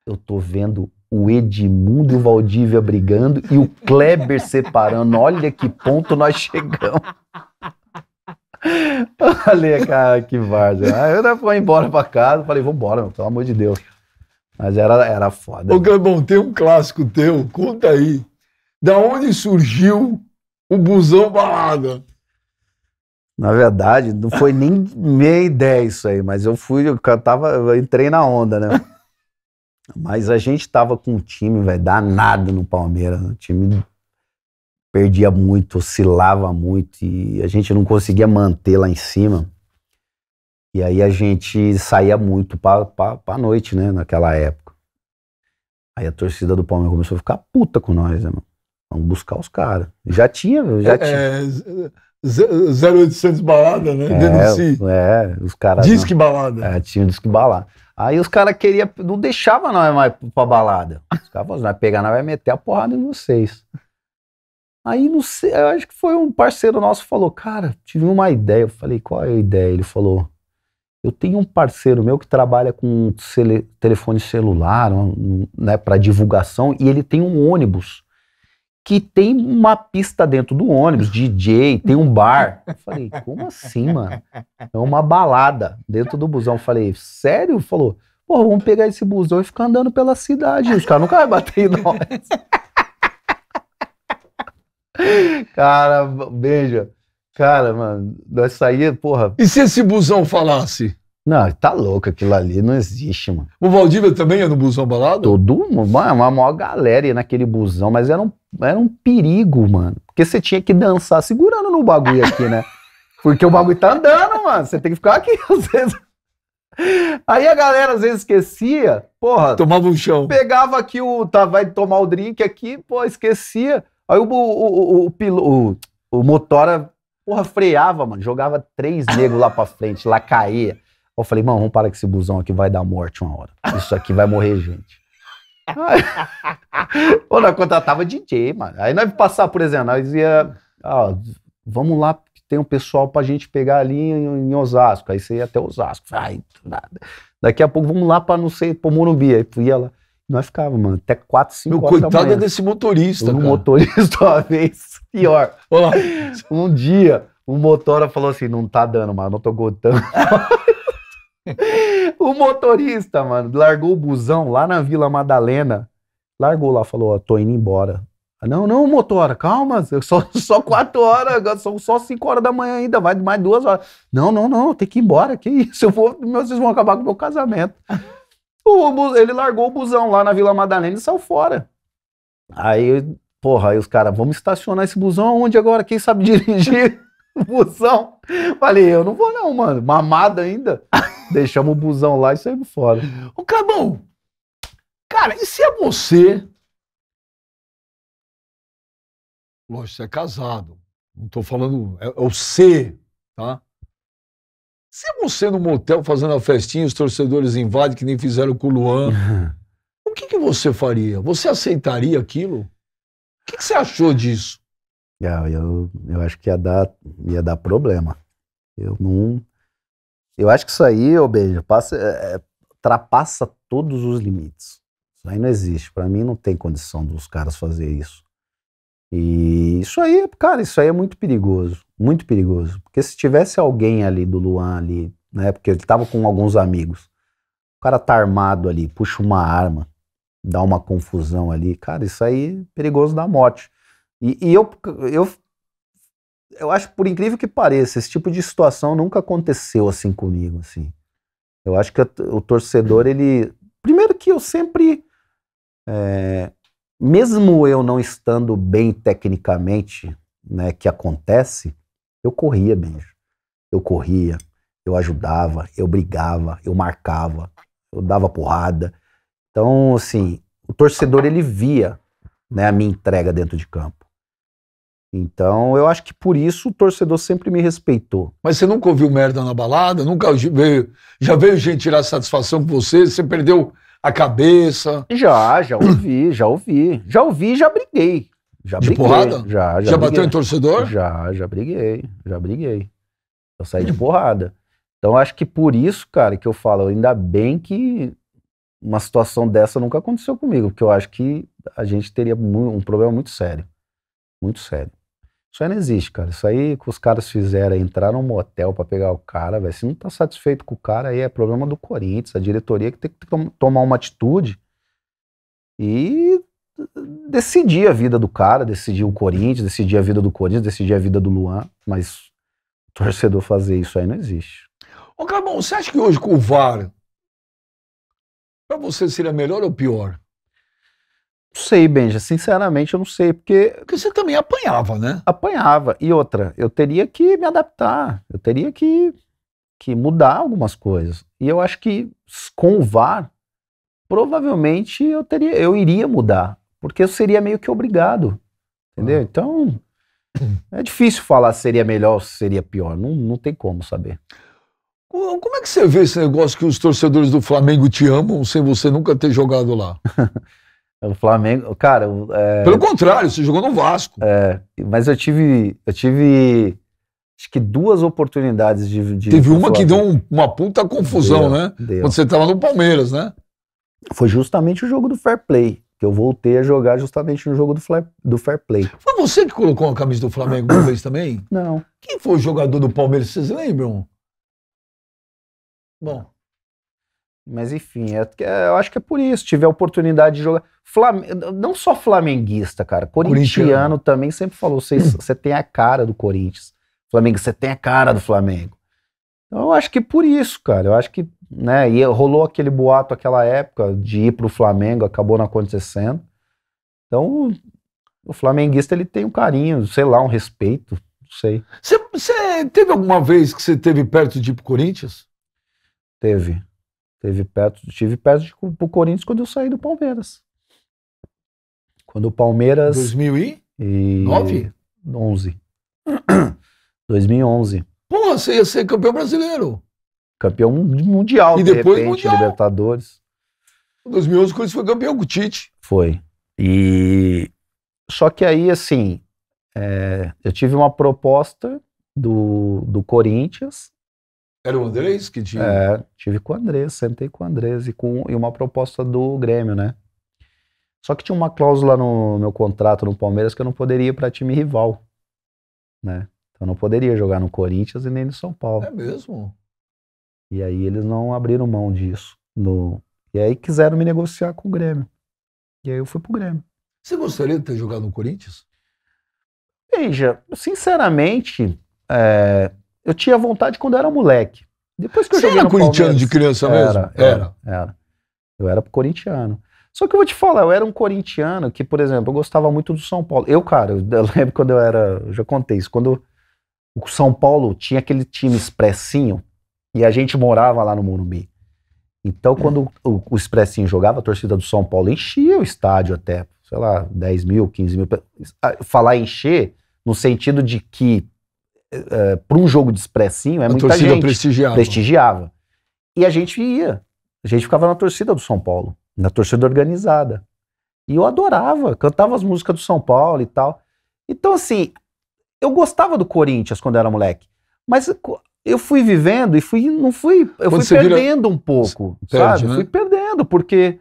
Eu tô vendo o Edmundo e o Valdívia brigando e o Kleber separando. Olha que ponto nós chegamos. Olha, cara, que várzea. Aí eu fui embora pra casa, falei, vambora, meu, pelo amor de Deus. Mas era, era foda. Ô, Clebão, tem um clássico teu, conta aí. Da onde surgiu o busão balada. Na verdade, não foi nem meia ideia isso aí, mas eu fui, eu cantava, eu entrei na onda, né? Mas a gente tava com um time, velho, danado no Palmeiras. O time perdia muito, oscilava muito e a gente não conseguia manter lá em cima. E aí a gente saía muito pra, pra, pra noite, né, naquela época. Aí a torcida do Palmeiras começou a ficar puta com nós, né, mano? Vamos buscar os caras. Já tinha, já é, tinha. É, 0800 balada, né? É, É, os caras. Disque não, balada. É, tinha um disque balada. Aí os caras queriam, não deixava nós mais pra balada. Os caras assim, vai pegar, nós vai meter a porrada em vocês. Aí não sei, eu acho que foi um parceiro nosso que falou, cara, tive uma ideia. Eu falei, qual é a ideia? Ele falou, eu tenho um parceiro meu que trabalha com telefone celular, um, né, para divulgação, e ele tem um ônibus que tem uma pista dentro do ônibus, DJ, tem um bar. Eu falei, como assim, mano? É uma balada dentro do busão. Eu falei, sério? Falou, pô, vamos pegar esse busão e ficar andando pela cidade. Os caras nunca vão bater em nós. Cara, beijo. Cara, mano, nós saía, porra. E se esse busão falasse? Não, tá louco, aquilo ali não existe, mano. O Valdívia também é no busão balado? Todo mundo, mano, uma maior galera ia naquele busão, mas era um era um perigo, mano. Porque você tinha que dançar segurando no bagulho aqui, né? Porque o bagulho tá andando, mano. Você tem que ficar aqui, às vezes. Aí a galera às vezes esquecia, porra. Tomava um chão. Pegava aqui o. Tá, vai tomar o drink aqui, pô, esquecia. Aí o, o, o, o, o motora, porra, freava, mano. Jogava três negros lá pra frente, lá caía. Eu falei, mano, vamos parar que esse busão aqui vai dar morte uma hora. Isso aqui vai morrer gente. Ou nós contratava DJ, mano. Aí nós passar, por exemplo, nós ia. vamos lá, tem um pessoal pra gente pegar ali em, em Osasco. Aí você ia até Osasco. Ai, nada. Daqui a pouco vamos lá pra não sei, pro Morumbi. Aí ia lá. Nós ficava, mano, até 4, 5 Meu horas. Coitado é desse motorista. Um motorista uma vez, pior. Olá. Um dia, um motora falou assim: não tá dando, mano, não tô gotando. o motorista, mano, largou o busão lá na Vila Madalena. Largou lá, falou: Ó, tô indo embora. Ah, não, não, motora, calma, só, só quatro horas, são só cinco horas da manhã ainda, vai mais duas horas. Não, não, não, tem que ir embora, que isso, eu vou, vocês vão acabar com o meu casamento. O, ele largou o busão lá na Vila Madalena e saiu fora. Aí, porra, aí os caras, vamos estacionar esse busão onde agora? Quem sabe dirigir o busão? Falei, eu não vou não, mano, mamada ainda. Deixamos o busão lá e saímos fora. Ô, Clebão, cara, e se é você? Lógico, você é casado. Não tô falando. É, é o C, tá? Se é você no motel fazendo a festinha, os torcedores invadem, que nem fizeram com o Luan. O que, que você faria? Você aceitaria aquilo? O que, que você achou disso? Eu, ah, eu, eu acho que ia dar, ia dar problema. Eu não. Eu acho que isso aí, ô beijo, passa, é, é, ultrapassa todos os limites. Isso aí não existe. Para mim não tem condição dos caras fazer isso. E isso aí, cara, isso aí é muito perigoso, muito perigoso, porque se tivesse alguém ali do Luan ali, né, porque ele tava com alguns amigos. O cara tá armado ali, puxa uma arma, dá uma confusão ali, cara, isso aí é perigoso da morte. E, e eu, eu eu acho, por incrível que pareça, esse tipo de situação nunca aconteceu assim comigo, assim. Eu acho que o torcedor, ele... Primeiro que eu sempre... É, mesmo eu não estando bem tecnicamente, né, que acontece, eu corria, Benjo. Eu corria, eu ajudava, eu brigava, eu marcava, eu dava porrada. Então, assim, o torcedor, ele via né, a minha entrega dentro de campo. Então, eu acho que por isso o torcedor sempre me respeitou. Mas você nunca ouviu merda na balada? Nunca veio, já veio gente tirar satisfação com você? Você perdeu a cabeça? Já, já ouvi, já ouvi. Já ouvi, já briguei. Já de briguei. porrada? Já, já. Já briguei. bateu em torcedor? Já, já briguei, já briguei. Eu saí de hum. porrada. Então, acho que por isso, cara, que eu falo, ainda bem que uma situação dessa nunca aconteceu comigo, porque eu acho que a gente teria um problema muito sério. Muito sério. Isso aí não existe, cara. Isso aí que os caras fizeram, é entrar num motel para pegar o cara, velho. Se não tá satisfeito com o cara, aí é problema do Corinthians, a diretoria que tem que tomar uma atitude e decidir a vida do cara, decidir o Corinthians, decidir a vida do Corinthians, decidir a vida do Luan, mas o torcedor fazer isso aí não existe. Ô, Clamão, você acha que hoje com o VAR, pra você seria melhor ou pior? Não sei, Benja. Sinceramente, eu não sei, porque. Porque você também apanhava, né? Apanhava. E outra, eu teria que me adaptar, eu teria que, que mudar algumas coisas. E eu acho que com o VAR, provavelmente eu teria, eu iria mudar, porque eu seria meio que obrigado. Entendeu? Ah. Então, é difícil falar se seria melhor ou se seria pior. Não, não tem como saber. Como é que você vê esse negócio que os torcedores do Flamengo te amam sem você nunca ter jogado lá? O é Flamengo, cara. É... Pelo contrário, você jogou no Vasco. É, mas eu tive, eu tive acho que duas oportunidades de. de Teve uma que deu um, uma puta confusão, deu, né? Deu. Quando você tava no Palmeiras, né? Foi justamente o jogo do fair play. Que eu voltei a jogar justamente no jogo do, do fair play. Foi você que colocou a camisa do Flamengo uma vez também? Não. Quem foi o jogador do Palmeiras? Vocês lembram? Bom. Mas enfim, é, é, eu acho que é por isso. Tive a oportunidade de jogar. Flam... não só flamenguista, cara, corintiano, corintiano. também sempre falou, você tem a cara do Corinthians. Flamengo, você tem a cara do Flamengo. Então, eu acho que por isso, cara, eu acho que, né, e rolou aquele boato aquela época de ir pro Flamengo, acabou não acontecendo. Então, o flamenguista, ele tem um carinho, sei lá, um respeito, não sei. Você teve alguma vez que você teve perto de ir pro Corinthians? Teve. Teve perto, tive perto de ir pro Corinthians quando eu saí do Palmeiras. Quando o Palmeiras. 2009? 11. 2011. Porra, você ia ser campeão brasileiro. Campeão mundial, e depois de repente, mundial. Libertadores. Em 2011 o Corinthians foi campeão com o Tite. Foi. E só que aí assim, é... eu tive uma proposta do, do Corinthians. Era o Andrés que tinha? É, tive com o Andrés, sentei com o Andrés e, com, e uma proposta do Grêmio, né? Só que tinha uma cláusula no meu contrato no Palmeiras que eu não poderia ir para time rival, né? Então, eu não poderia jogar no Corinthians e nem no São Paulo. É mesmo? E aí eles não abriram mão disso. No... E aí quiseram me negociar com o Grêmio. E aí eu fui pro Grêmio. Você gostaria de ter jogado no Corinthians? Veja, sinceramente, é... eu tinha vontade quando era moleque. Depois que eu Você era no corintiano Palmeiras, de criança mesmo? Era, era, era. era. Eu era corintiano. Só que eu vou te falar, eu era um corintiano que, por exemplo, eu gostava muito do São Paulo. Eu, cara, eu lembro quando eu era. Eu já contei isso. Quando o São Paulo tinha aquele time expressinho e a gente morava lá no Morumbi. Então, quando o, o expressinho jogava, a torcida do São Paulo enchia o estádio até, sei lá, 10 mil, 15 mil. Falar encher, no sentido de que, eh, eh, para um jogo de expressinho, é a muita torcida gente. prestigiava. prestigiava. E a gente ia. A gente ficava na torcida do São Paulo na torcida organizada. E eu adorava, cantava as músicas do São Paulo e tal. Então, assim, eu gostava do Corinthians quando era moleque. Mas eu fui vivendo e fui, não fui, eu quando fui perdendo vira, um pouco, perde, sabe? Né? Fui perdendo, porque,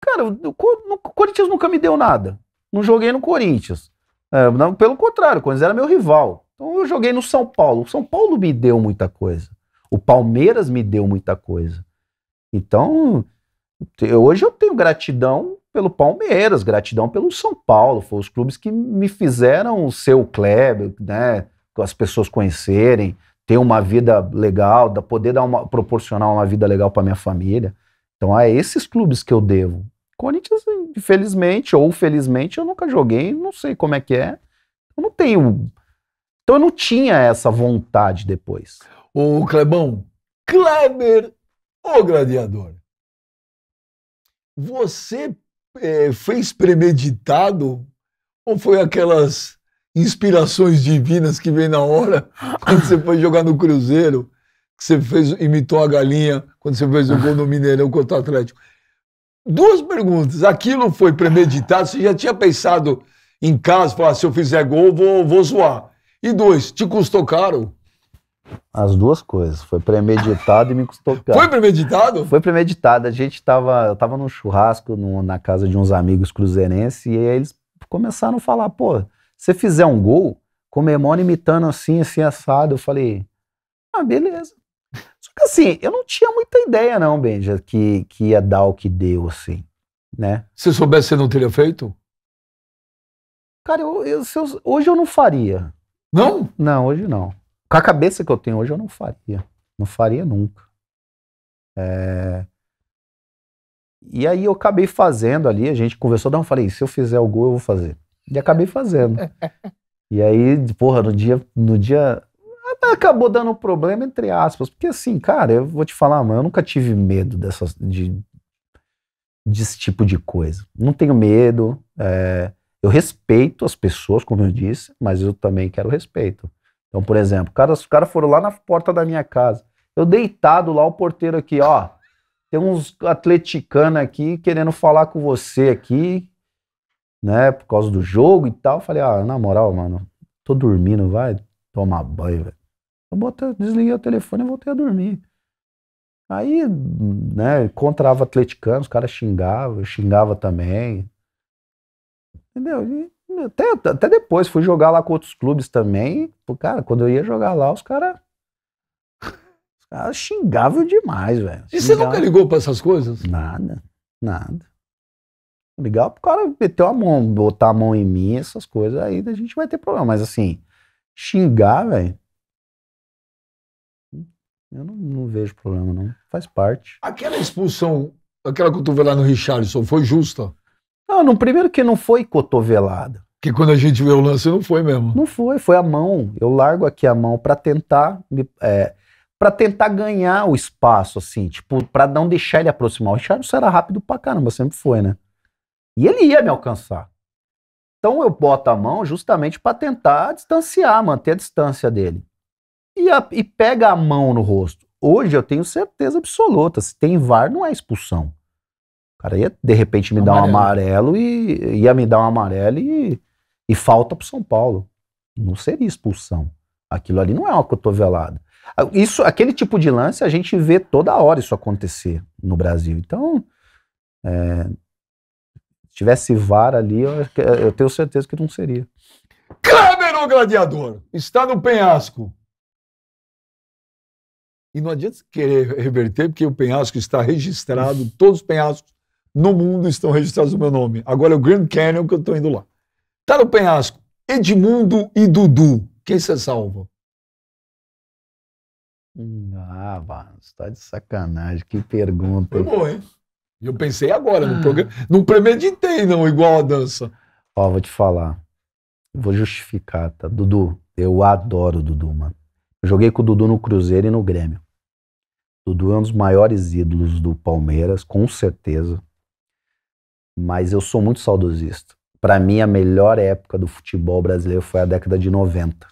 cara, o, Corinthians nunca me deu nada. Não joguei no Corinthians. É, não, pelo contrário, o Corinthians era meu rival. Então eu joguei no São Paulo. O São Paulo me deu muita coisa. O Palmeiras me deu muita coisa. Então, Hoje eu tenho gratidão pelo Palmeiras, gratidão pelo São Paulo. Foram os clubes que me fizeram ser o Kleber, né? As pessoas conhecerem, ter uma vida legal, da poder dar uma, proporcionar uma vida legal para minha família. Então é esses clubes que eu devo. Corinthians, infelizmente ou felizmente, eu nunca joguei, não sei como é que é. Eu não tenho. Então eu não tinha essa vontade depois. Ô Clebão, Kleber, o gladiador. Você é, eh, fez premeditado ou foi aquelas inspirações divinas que vem na hora quando você foi jogar no Cruzeiro, que você fez, imitou a galinha quando você fez o gol no Mineirão contra o Atlético? Duas perguntas. Aquilo foi premeditado? Você já tinha pensado em casa, falar, se eu fizer gol, vou, vou zoar. E dois, te custou caro? As duas coisas. Foi premeditado e me custou caro. Foi premeditado? Foi premeditado. A gente tava, eu tava num churrasco no, na casa de uns amigos cruzeirenses e aí eles começaram a falar, pô, se fizer um gol, comemora imitando assim, assim, assado. Eu falei, ah, beleza. Só que assim, eu não tinha muita ideia não, Benja, que, que ia dar o que deu, assim, né? Se soubesse, você não teria feito? Cara, eu, eu, eu, hoje eu não faria. Não? Não, hoje não com a cabeça que eu tenho hoje, eu não faria. Não faria nunca. É... E aí eu acabei fazendo ali, a gente conversou, não, eu falei, se eu fizer o gol, eu vou fazer. E acabei fazendo. e aí, porra, no dia, no dia. Acabou dando um problema, entre aspas. Porque assim, cara, eu vou te falar, mano, eu nunca tive medo dessas, de, desse tipo de coisa. Não tenho medo. É... eu respeito as pessoas, como eu disse, mas eu também quero respeito. Então, por exemplo, os caras foram lá na porta da minha casa. Eu deitado lá, o porteiro aqui, ó. Tem uns atleticanos aqui querendo falar com você aqui, né? Por causa do jogo e tal. falei, ah, na moral, mano, tô dormindo, vai tomar banho, velho. Eu botei, desliguei o telefone e voltei a dormir. Aí, né, encontrava atleticanos, os caras xingavam, eu xingava também. Entendeu? E até, até depois, fui jogar lá com outros clubes também. Cara, quando eu ia jogar lá, os caras. Os caras xingavam demais, velho. E você nunca ligou pra essas coisas? Nada, nada. Ligar pro cara meter a mão, botar a mão em mim, essas coisas, aí a gente vai ter problema. Mas assim, xingar, velho. Eu não, não, vejo problema, não. Faz parte. Aquela expulsão, aquela cotovelada no Richardson, foi justa? Não, no primeiro que não foi cotovelada. Que quando a gente vê o lance não foi mesmo. Não foi, foi a mão. Eu largo aqui a mão para tentar me, é, para tentar ganhar o espaço, assim, tipo, para não deixar ele aproximar. O Richardson era rápido pra caramba, sempre foi, né? E ele ia me alcançar. Então eu boto a mão justamente para tentar distanciar, manter a distância dele. E, a, e, pega a mão no rosto. Hoje eu tenho certeza absoluta, se tem VAR não é expulsão cara ia de repente me amarelo. Tá dar um amarelo e ia me dar um amarelo e, e falta pro São Paulo. Não seria expulsão. Aquilo ali não é uma cotovelada. Ah, isso, aquele tipo de lance a gente vê toda hora isso acontecer no Brasil. Então, é, se tivesse VAR ali, eu, eu tenho certeza que não seria. Kleber, o gladiador, está no penhasco. E não adianta querer reverter, porque o penhasco está registrado, todos os penhascos no mundo estão registrados o meu nome. Agora é o Grand Canyon que eu estou indo lá. Tá no penhasco. Edmundo e Dudu. Quem você salva? Hum, ah, mano, você tá de sacanagem. Que pergunta. Foi bom, hein? Eu pensei agora no ah. programa. Não premeditei, não, igual a dança. Ó, vou te falar. Vou justificar, tá? Dudu, eu adoro o Dudu, mano. Eu joguei com o Dudu no Cruzeiro e no Grêmio. Dudu é um dos maiores ídolos do Palmeiras, com certeza mas eu sou muito saudosista. Para mim, a melhor época do futebol brasileiro foi a década de 90.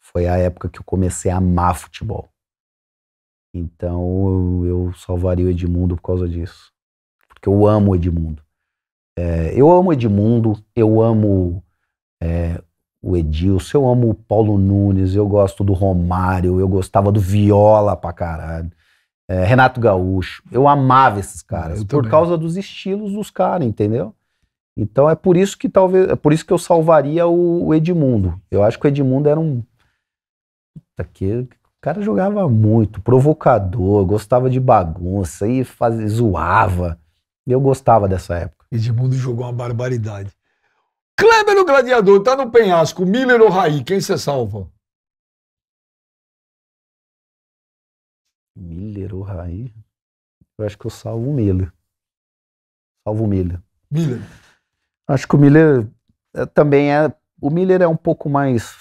Foi a época que eu comecei a amar futebol. Então eu salvaria o Edmundo por causa disso. Porque eu amo o Edmundo. É, eu amo o Edmundo, eu amo é, o Edilson, eu amo o Paulo Nunes, eu gosto do Romário, eu gostava do Viola pra caralho é, Renato Gaúcho. Eu amava esses caras eu por causa dos estilos dos caras, entendeu? Então é por isso que talvez, é por isso que eu salvaria o, o Edmundo. Eu acho que o Edmundo era um puta que o cara jogava muito, provocador, gostava de bagunça e faz, zoava. Eu gostava dessa época. Edmundo jogou uma barbaridade. Kleber no Gladiador, tá no penhasco. Miller ou Raí, quem você salva? Miller ou Raí? Eu acho que eu salvo o Miller. Salvo o Miller. Miller. Acho que o Miller eh, também é. O Miller é um pouco mais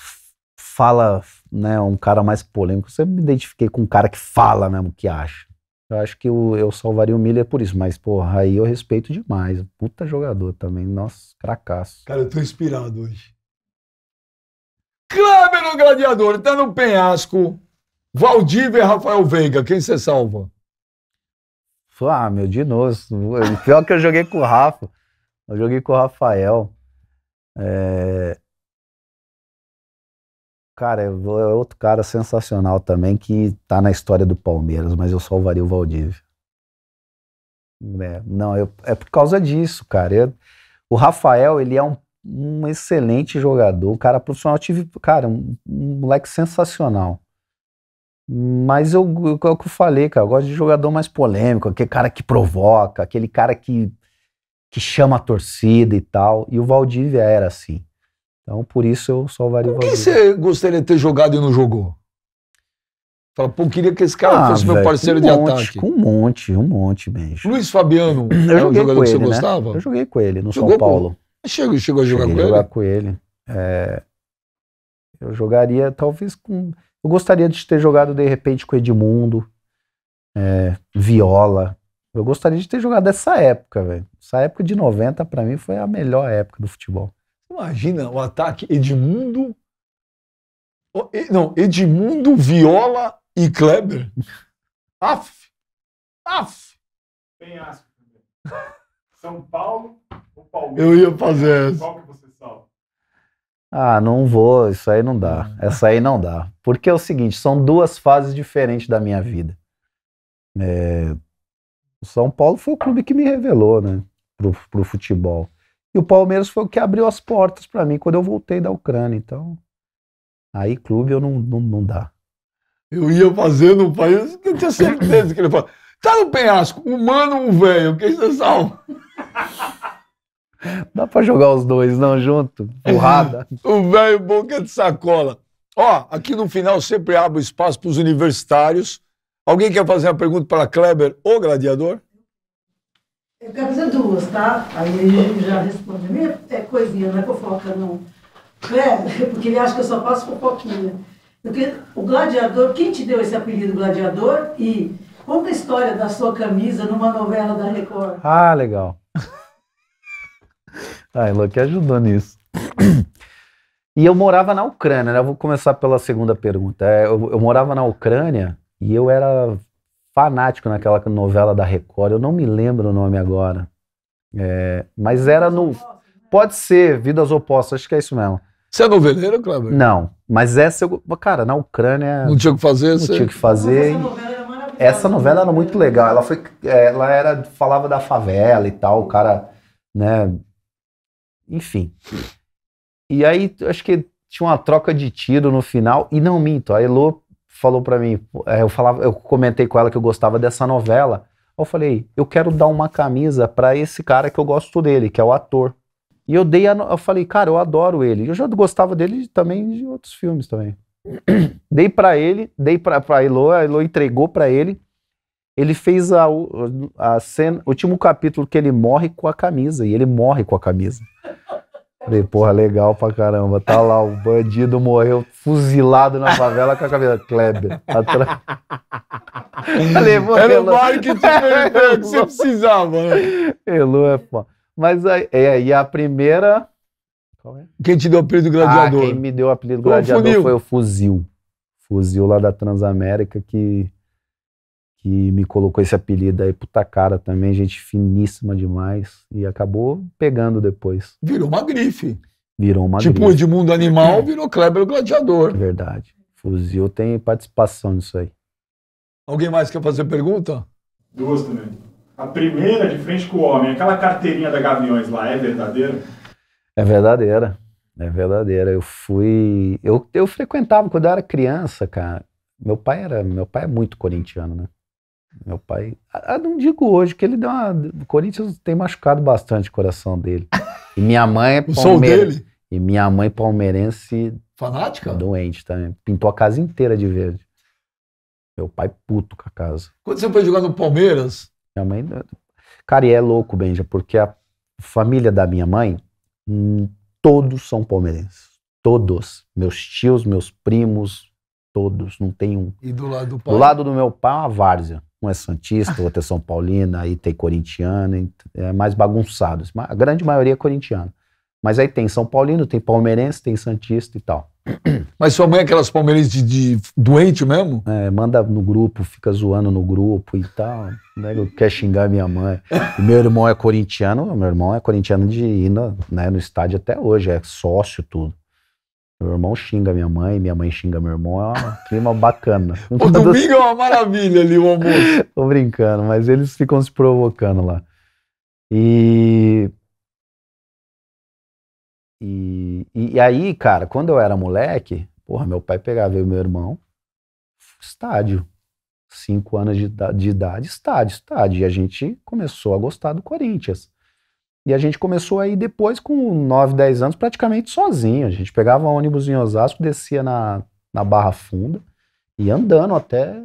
fala, né? Um cara mais polêmico. Eu sempre me identifiquei com um cara que fala mesmo, que acha. Eu acho que eu, eu salvaria o Miller por isso, mas, porra, aí eu respeito demais. Puta jogador também. Nossa, cracaço. Cara, eu tô inspirado hoje. Kleber no Gladiador, tá no penhasco Valdívia e Rafael Veiga, quem você salva? Ah, meu, de novo. Pior que eu joguei com o Rafa. Eu joguei com o Rafael. É... Cara, é outro cara sensacional também que tá na história do Palmeiras, mas eu salvaria o Valdívia. É, não, eu, é por causa disso, cara. Eu, o Rafael, ele é um, um excelente jogador, um cara profissional. Eu tive, cara, um, um moleque sensacional. Mas eu, é o que eu falei, cara. Eu gosto de jogador mais polêmico, aquele cara que provoca, aquele cara que, que chama a torcida e tal. E o Valdívia era assim. Então, por isso eu varia o Valdívia. Quem você gostaria de ter jogado e não jogou? Fala, pô, queria que esse cara ah, fosse véio, meu parceiro um de monte, ataque. Com um monte, um monte mesmo. Luiz Fabiano eu é um jogador ele, que você né? gostava? Eu joguei com ele no jogou São Paulo. Com... Chegou, chegou a jogar com ele? jogar com ele. É... Eu jogaria, talvez, com eu gostaria de ter jogado de repente com Edmundo, é, Viola. Eu gostaria de ter jogado essa época, velho. Essa época de 90 para mim foi a melhor época do futebol. Imagina o ataque Edmundo. Não, Edmundo, Viola e Kleber. Af! Af! Penhasco. São Paulo ou Palmeiras? Eu ia fazer essa. Qual que você ah, não vou, isso aí não dá. Essa aí não dá. Porque é o seguinte, são duas fases diferentes da minha vida. É, o São Paulo foi o clube que me revelou, né, pro, pro futebol. E o Palmeiras foi o que abriu as portas para mim quando eu voltei da Ucrânia. Então, aí clube eu não, não, não dá. Eu ia fazendo no país, eu tinha certeza que ele falou. Tá no penhasco, humano ou velho, quem você salva? Dá pra jogar os dois, não, junto? Porrada. o velho boca de sacola. Ó, aqui no final sempre abro espaço pros universitários. Alguém quer fazer uma pergunta para Kleber ou Gladiador? Eu quero fazer duas, tá? Aí ele já responde. A é minha é coisinha, não é fofoca, não. Kleber, porque ele acha que eu só faço fofoquinha. o gladiador, quem te deu esse apelido gladiador? E conta a história da sua camisa numa novela da Record. Ah, legal. A ah, Elo que ajudou nisso. E eu morava na Ucrânia, né? Eu vou começar pela segunda pergunta. É, eu, eu, morava na Ucrânia e eu era fanático naquela novela da Record. Eu não me lembro o nome agora. É, mas era no. Pode ser, Vidas Opostas, acho que é isso mesmo. Você é noveleiro, Cláudio? Não, mas essa eu. Cara, na Ucrânia. Não tinha o que fazer, Não você... tinha o que fazer. Essa novela era muito legal. Ela foi. É, ela era, falava da favela e tal, o cara, né? Enfim. E aí, acho que tinha uma troca de tiro no final. E não minto, a Elô falou para mim, é, eu falava, eu comentei com ela que eu gostava dessa novela. Eu falei, eu quero dar uma camisa para esse cara que eu gosto dele, que é o ator. E eu dei, a, eu falei, cara, eu adoro ele. Eu já gostava dele também de outros filmes também. dei para ele, dei para para Elo, a Elo entregou para ele ele fez a, a cena, o último capítulo que ele morre com a camisa, e ele morre com a camisa. Falei, porra, legal pra caramba. Tá lá, o bandido morreu fuzilado na favela com a cabeça. Kleber, atrás. Falei, pô, Era o marketing que você precisava, né? é foda. Mas aí, é, e a primeira. Qual é? Quem te deu o apelido gladiador? Ah, quem me deu o apelido gladiador foi o fuzil. Fuzil lá da Transamérica que que me colocou esse apelido aí, puta cara também, gente finíssima demais, e acabou pegando depois. Virou uma grife. Virou uma tipo, grife. Tipo, de mundo animal, é. virou Kleber o gladiador. Verdade. Fuzil tem participação nisso aí. Alguém mais quer fazer pergunta? Duas também. A primeira de frente com o homem, aquela carteirinha da Gaviões lá, é verdadeira? É verdadeira. É verdadeira. Eu fui. Eu, eu frequentava quando eu era criança, cara. Meu pai era. Meu pai é muito corintiano, né? Meu pai. Eu não digo hoje, que ele deu uma. O Corinthians tem machucado bastante o coração dele. E minha mãe é palmeirense. E minha mãe é palmeirense. Fanática? Doente também. Pintou a casa inteira de verde. Meu pai puto com a casa. Quando você foi jogar no Palmeiras? Minha mãe. Né, cara, e é louco, Benja, porque a família da minha mãe, hum, todos são palmeirenses. Todos. Meus tios, meus primos, todos. Não tem um. E do lado do pai? Do lado do meu pai é uma várzea. Um é santista, outro é São Paulino, aí tem corintiano, é mais bagunçado. A grande maioria é corintiano. Mas aí tem São Paulino, tem palmeirense, tem santista e tal. Mas sua mãe é aquelas palmeirenses de, de doente mesmo? É, manda no grupo, fica zoando no grupo e tal. Né? Quer xingar minha mãe. E meu irmão é corintiano, meu irmão é corintiano de ir no, né, no estádio até hoje, é sócio tudo. Meu irmão xinga minha mãe, minha mãe xinga meu irmão, é um clima bacana. o domingo é uma maravilha ali, o almoço. Tô brincando, mas eles ficam se provocando lá. E... e... E, aí, cara, quando eu era moleque, porra, meu pai pegava eu e meu irmão, estádio. Cinco anos de, de idade, estádio, estádio. E a gente começou a gostar do Corinthians. E a gente começou aí depois, com 9, 10 anos, praticamente sozinho. A gente pegava ônibus em Osasco, descia na, na Barra Funda e andando até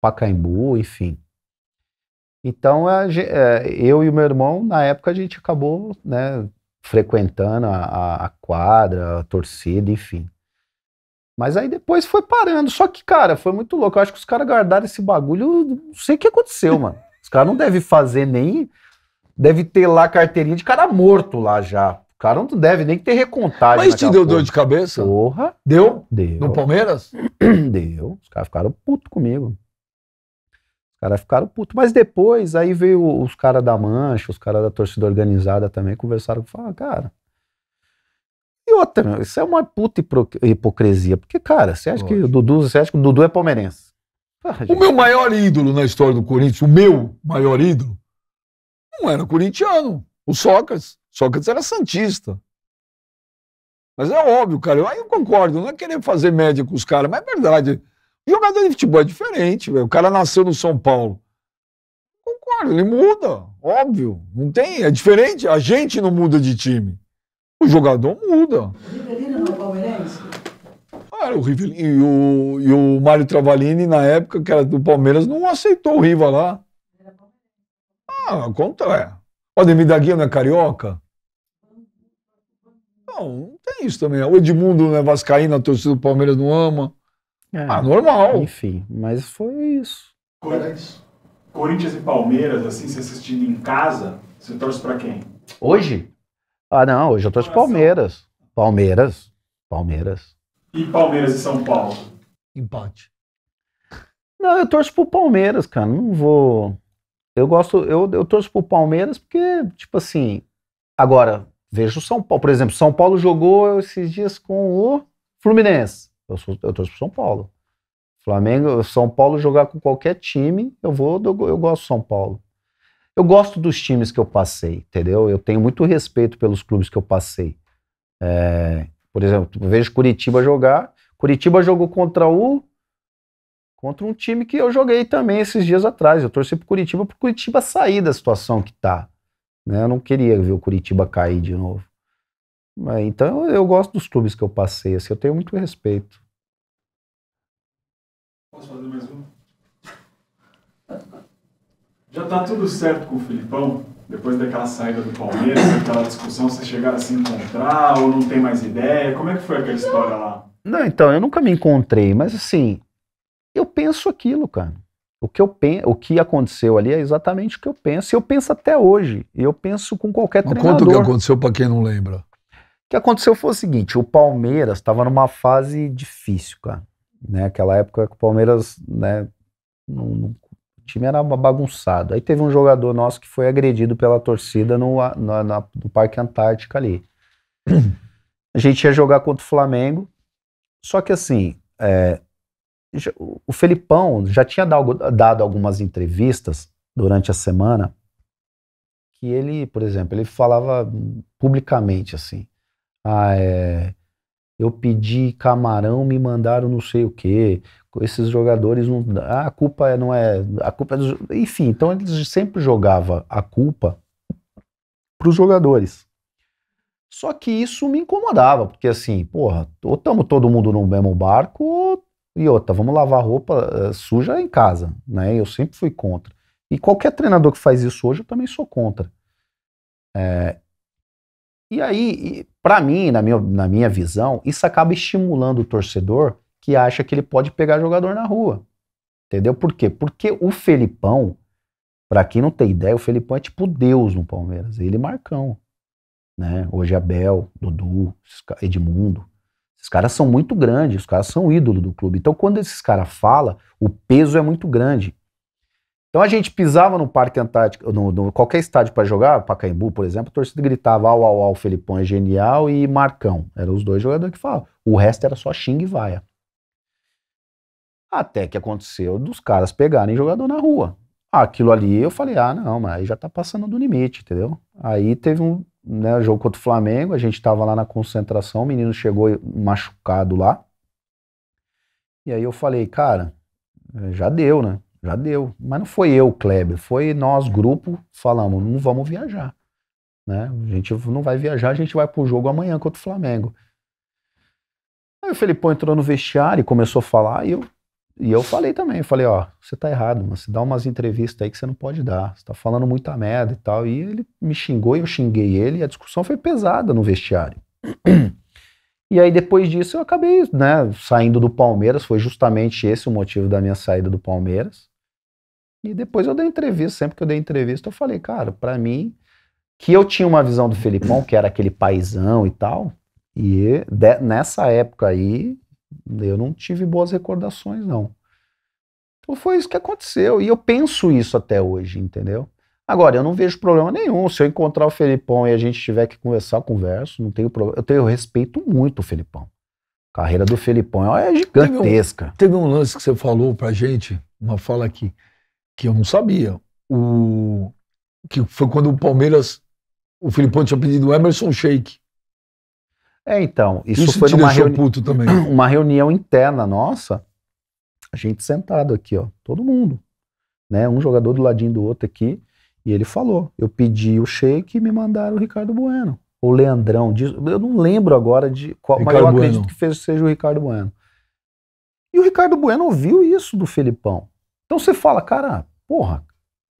Pacaembu, enfim. Então, a, é, eu e o meu irmão, na época, a gente acabou né, frequentando a, a quadra, a torcida, enfim. Mas aí depois foi parando. Só que, cara, foi muito louco. Eu acho que os caras guardaram esse bagulho. Não sei o que aconteceu, mano. Os caras não devem fazer nem deve ter lá carteirinha de cara morto lá já. O cara não deve nem ter recontagem. Mas te deu dor de cabeça? Porra. Deu? Deu. No Palmeiras? deu. Os caras ficaram puto comigo. Os caras ficaram puto. Mas depois, aí veio os caras da Mancha, os caras da torcida organizada também, conversaram com falaram cara. E outra, isso é uma puta hipocrisia. Porque, cara, você acha que o Dudu, você acha que o Dudu é palmeirense? Ah, o meu maior ídolo na história do Corinthians, o meu maior ídolo, não era corintiano, o Sócrates. Sócrates era santista. Mas é óbvio, cara, eu, aí eu concordo, não é querer fazer média com os caras, mas é verdade. O jogador de futebol é diferente, velho. O cara nasceu no São Paulo. Concordo, ele muda, óbvio. Não tem, é diferente. A gente não muda de time. O jogador muda. O não é palmeirense? o Rivelino, e o, e o Mário Travalini, na época, que era do Palmeiras, não aceitou o Riva lá. Ah, conta, é. O Ademir da Guia não é carioca? Não, tem isso também. O Edmundo não é vascaíno, a torcida do Palmeiras não ama. É, ah, normal. Enfim, mas foi isso. Corinthians, Corinthians e Palmeiras, assim, se assistindo em casa, você torce pra quem? Hoje? Ah, não, hoje eu torço Palmeiras. Palmeiras. Palmeiras. E Palmeiras e São Paulo? Empate. Não, eu torço pro Palmeiras, cara. Não vou. Eu gosto, eu, eu torço pro Palmeiras porque, tipo assim, agora, vejo o São Paulo. Por exemplo, São Paulo jogou esses dias com o Fluminense. Eu, sou, eu torço pro São Paulo. Flamengo, São Paulo jogar com qualquer time, eu vou, eu, eu gosto do São Paulo. Eu gosto dos times que eu passei, entendeu? Eu tenho muito respeito pelos clubes que eu passei. É, por exemplo, vejo Curitiba jogar. Curitiba jogou contra o contra um time que eu joguei também esses dias atrás. Eu torci pro Curitiba pro Curitiba sair da situação que tá. Né? Eu não queria ver o Curitiba cair de novo. Mas, então eu gosto dos clubes que eu passei, assim, eu tenho muito respeito. Posso fazer mais um? Já tá tudo certo com o Filipão? Depois daquela saída do Palmeiras, aquela discussão, vocês chegaram a se encontrar ou não tem mais ideia? Como é que foi aquela história lá? Não, então, eu nunca me encontrei, mas assim, eu penso aquilo, cara. O que, eu pen... o que aconteceu ali é exatamente o que eu penso. E eu penso até hoje. E eu penso com qualquer Mas treinador. Conta o que aconteceu para quem não lembra. O que aconteceu foi o seguinte: o Palmeiras estava numa fase difícil, cara. Né? época que o Palmeiras, né, não, não, o time era bagunçado. Aí teve um jogador nosso que foi agredido pela torcida no, na, na, no Parque Antártica ali. A gente ia jogar contra o Flamengo. Só que assim, é, o Felipão já tinha dado algumas entrevistas durante a semana que ele, por exemplo, ele falava publicamente assim: ah, é, eu pedi camarão, me mandaram não sei o quê. Esses jogadores não, ah, a culpa é, não é, a culpa é dos, enfim, então ele sempre jogava a culpa para os jogadores. Só que isso me incomodava, porque assim, porra, ou estamos todo mundo no mesmo barco, ou e outra, vamos lavar roupa eh, suja em casa, né? Eu sempre fui contra. E qualquer treinador que faz isso hoje, eu também sou contra. É, e aí, para mim, na minha, na minha visão, isso acaba estimulando o torcedor que acha que ele pode pegar jogador na rua. Entendeu? Por quê? Porque o Felipão, para quem não tem ideia, o Felipão é tipo Deus no Palmeiras. Ele e Marcão. Né? Hoje Abel, Dudu, Edmundo. Os caras são muito grandes, os caras são ídolo do clube. Então, quando esses caras falam, o peso é muito grande. Então a gente pisava no Parque Antártico, no, no qualquer estádio para jogar, Pacaembu, por exemplo, a torcida gritava au, au, au, Felipão é genial e Marcão. Eram os dois jogadores que falavam. O resto era só xinga e vaia. Até que aconteceu dos caras pegarem jogador na rua. Aquilo ali eu falei, ah, não, mas aí já tá passando do limite, entendeu? Aí teve um, né, jogo contra o Flamengo, a gente estava lá na concentração, o menino chegou machucado lá. E aí eu falei, cara, eh, já deu, né? Já deu. Mas não foi eu, Kleber, foi nós, grupo, falamos, não vamos viajar. Né? A gente não vai viajar, a gente vai pro jogo amanhã contra o Flamengo. Aí o Felipão entrou no vestiário e começou a falar, e eu e eu falei também, eu falei, ó, você tá errado, mas dá umas entrevistas aí que você não pode dar, você tá falando muita merda e tal. E ele me xingou e eu xinguei ele, e a discussão foi pesada no vestiário. E aí depois disso eu acabei, né, saindo do Palmeiras, foi justamente esse o motivo da minha saída do Palmeiras. E depois eu dei entrevista, sempre que eu dei entrevista eu falei, cara, para mim, que eu tinha uma visão do Felipão, que era aquele paizão e tal, e de, nessa época aí eu não tive boas recordações, não. Então foi isso que aconteceu. E eu penso isso até hoje, entendeu? Agora, eu não vejo problema nenhum. Se eu encontrar o Felipão e a gente tiver que conversar, eu converso. Não tenho problema. Eu, tenho, eu respeito muito o Felipão. A carreira do Felipão é gigantesca. Teve um, teve um, lance que você falou pra gente, uma fala aqui, que eu não sabia. O, que foi quando o Palmeiras. O Filipão tinha pedido o Emerson Sheik. É, então, isso, isso foi numa reuni uma reunião interna nossa, a gente sentado aqui, ó, todo mundo, né, um jogador do ladinho do outro aqui, e ele falou, eu pedi o shake e me mandaram o Ricardo Bueno, ou Leandrão, eu não lembro agora de qual, Ricardo mas eu acredito bueno. que fez, seja o Ricardo Bueno. E o Ricardo Bueno ouviu isso do Felipão. Então você fala, cara, porra,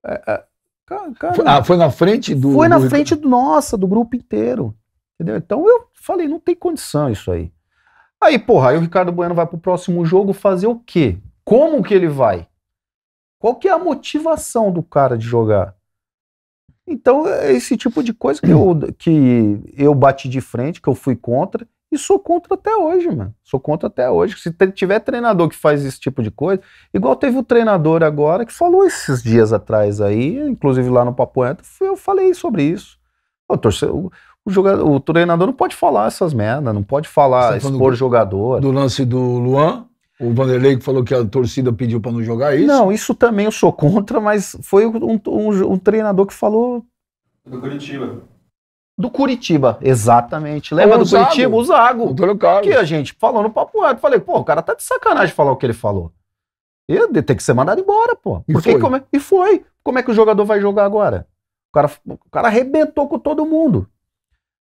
é, é, cara, foi, ah, foi, na frente do... Foi na do... frente do, nossa, do grupo inteiro, entendeu? Então eu Falei, não tem condição isso aí. Aí, porra, aí o Ricardo Bueno vai pro próximo jogo fazer o quê? Como que ele vai? Qual que é a motivação do cara de jogar? Então, é esse tipo de coisa que eu, que eu bati de frente, que eu fui contra, e sou contra até hoje, mano. Sou contra até hoje. Se tiver treinador que faz esse tipo de coisa, igual teve o treinador agora que falou esses dias atrás aí, inclusive lá no Papo Reto, eu falei sobre isso. O, torcedor, o, jogador, o treinador não pode falar essas merdas, não pode falar, tá expor do, jogador. Do lance do Luan, o Vanderlei que falou que a torcida pediu para não jogar isso? Não, isso também eu sou contra, mas foi um, um, um treinador que falou. Do Curitiba. Do Curitiba, exatamente. Lembra do é Zago, Curitiba? O Zago. Que a gente falou no papo reto. Falei, pô, o cara tá de sacanagem falar o que ele falou. Ele tem que ser mandado embora, pô. Porque e foi. Como é, e foi. Como é que o jogador vai jogar agora? O cara, o cara arrebentou com todo mundo.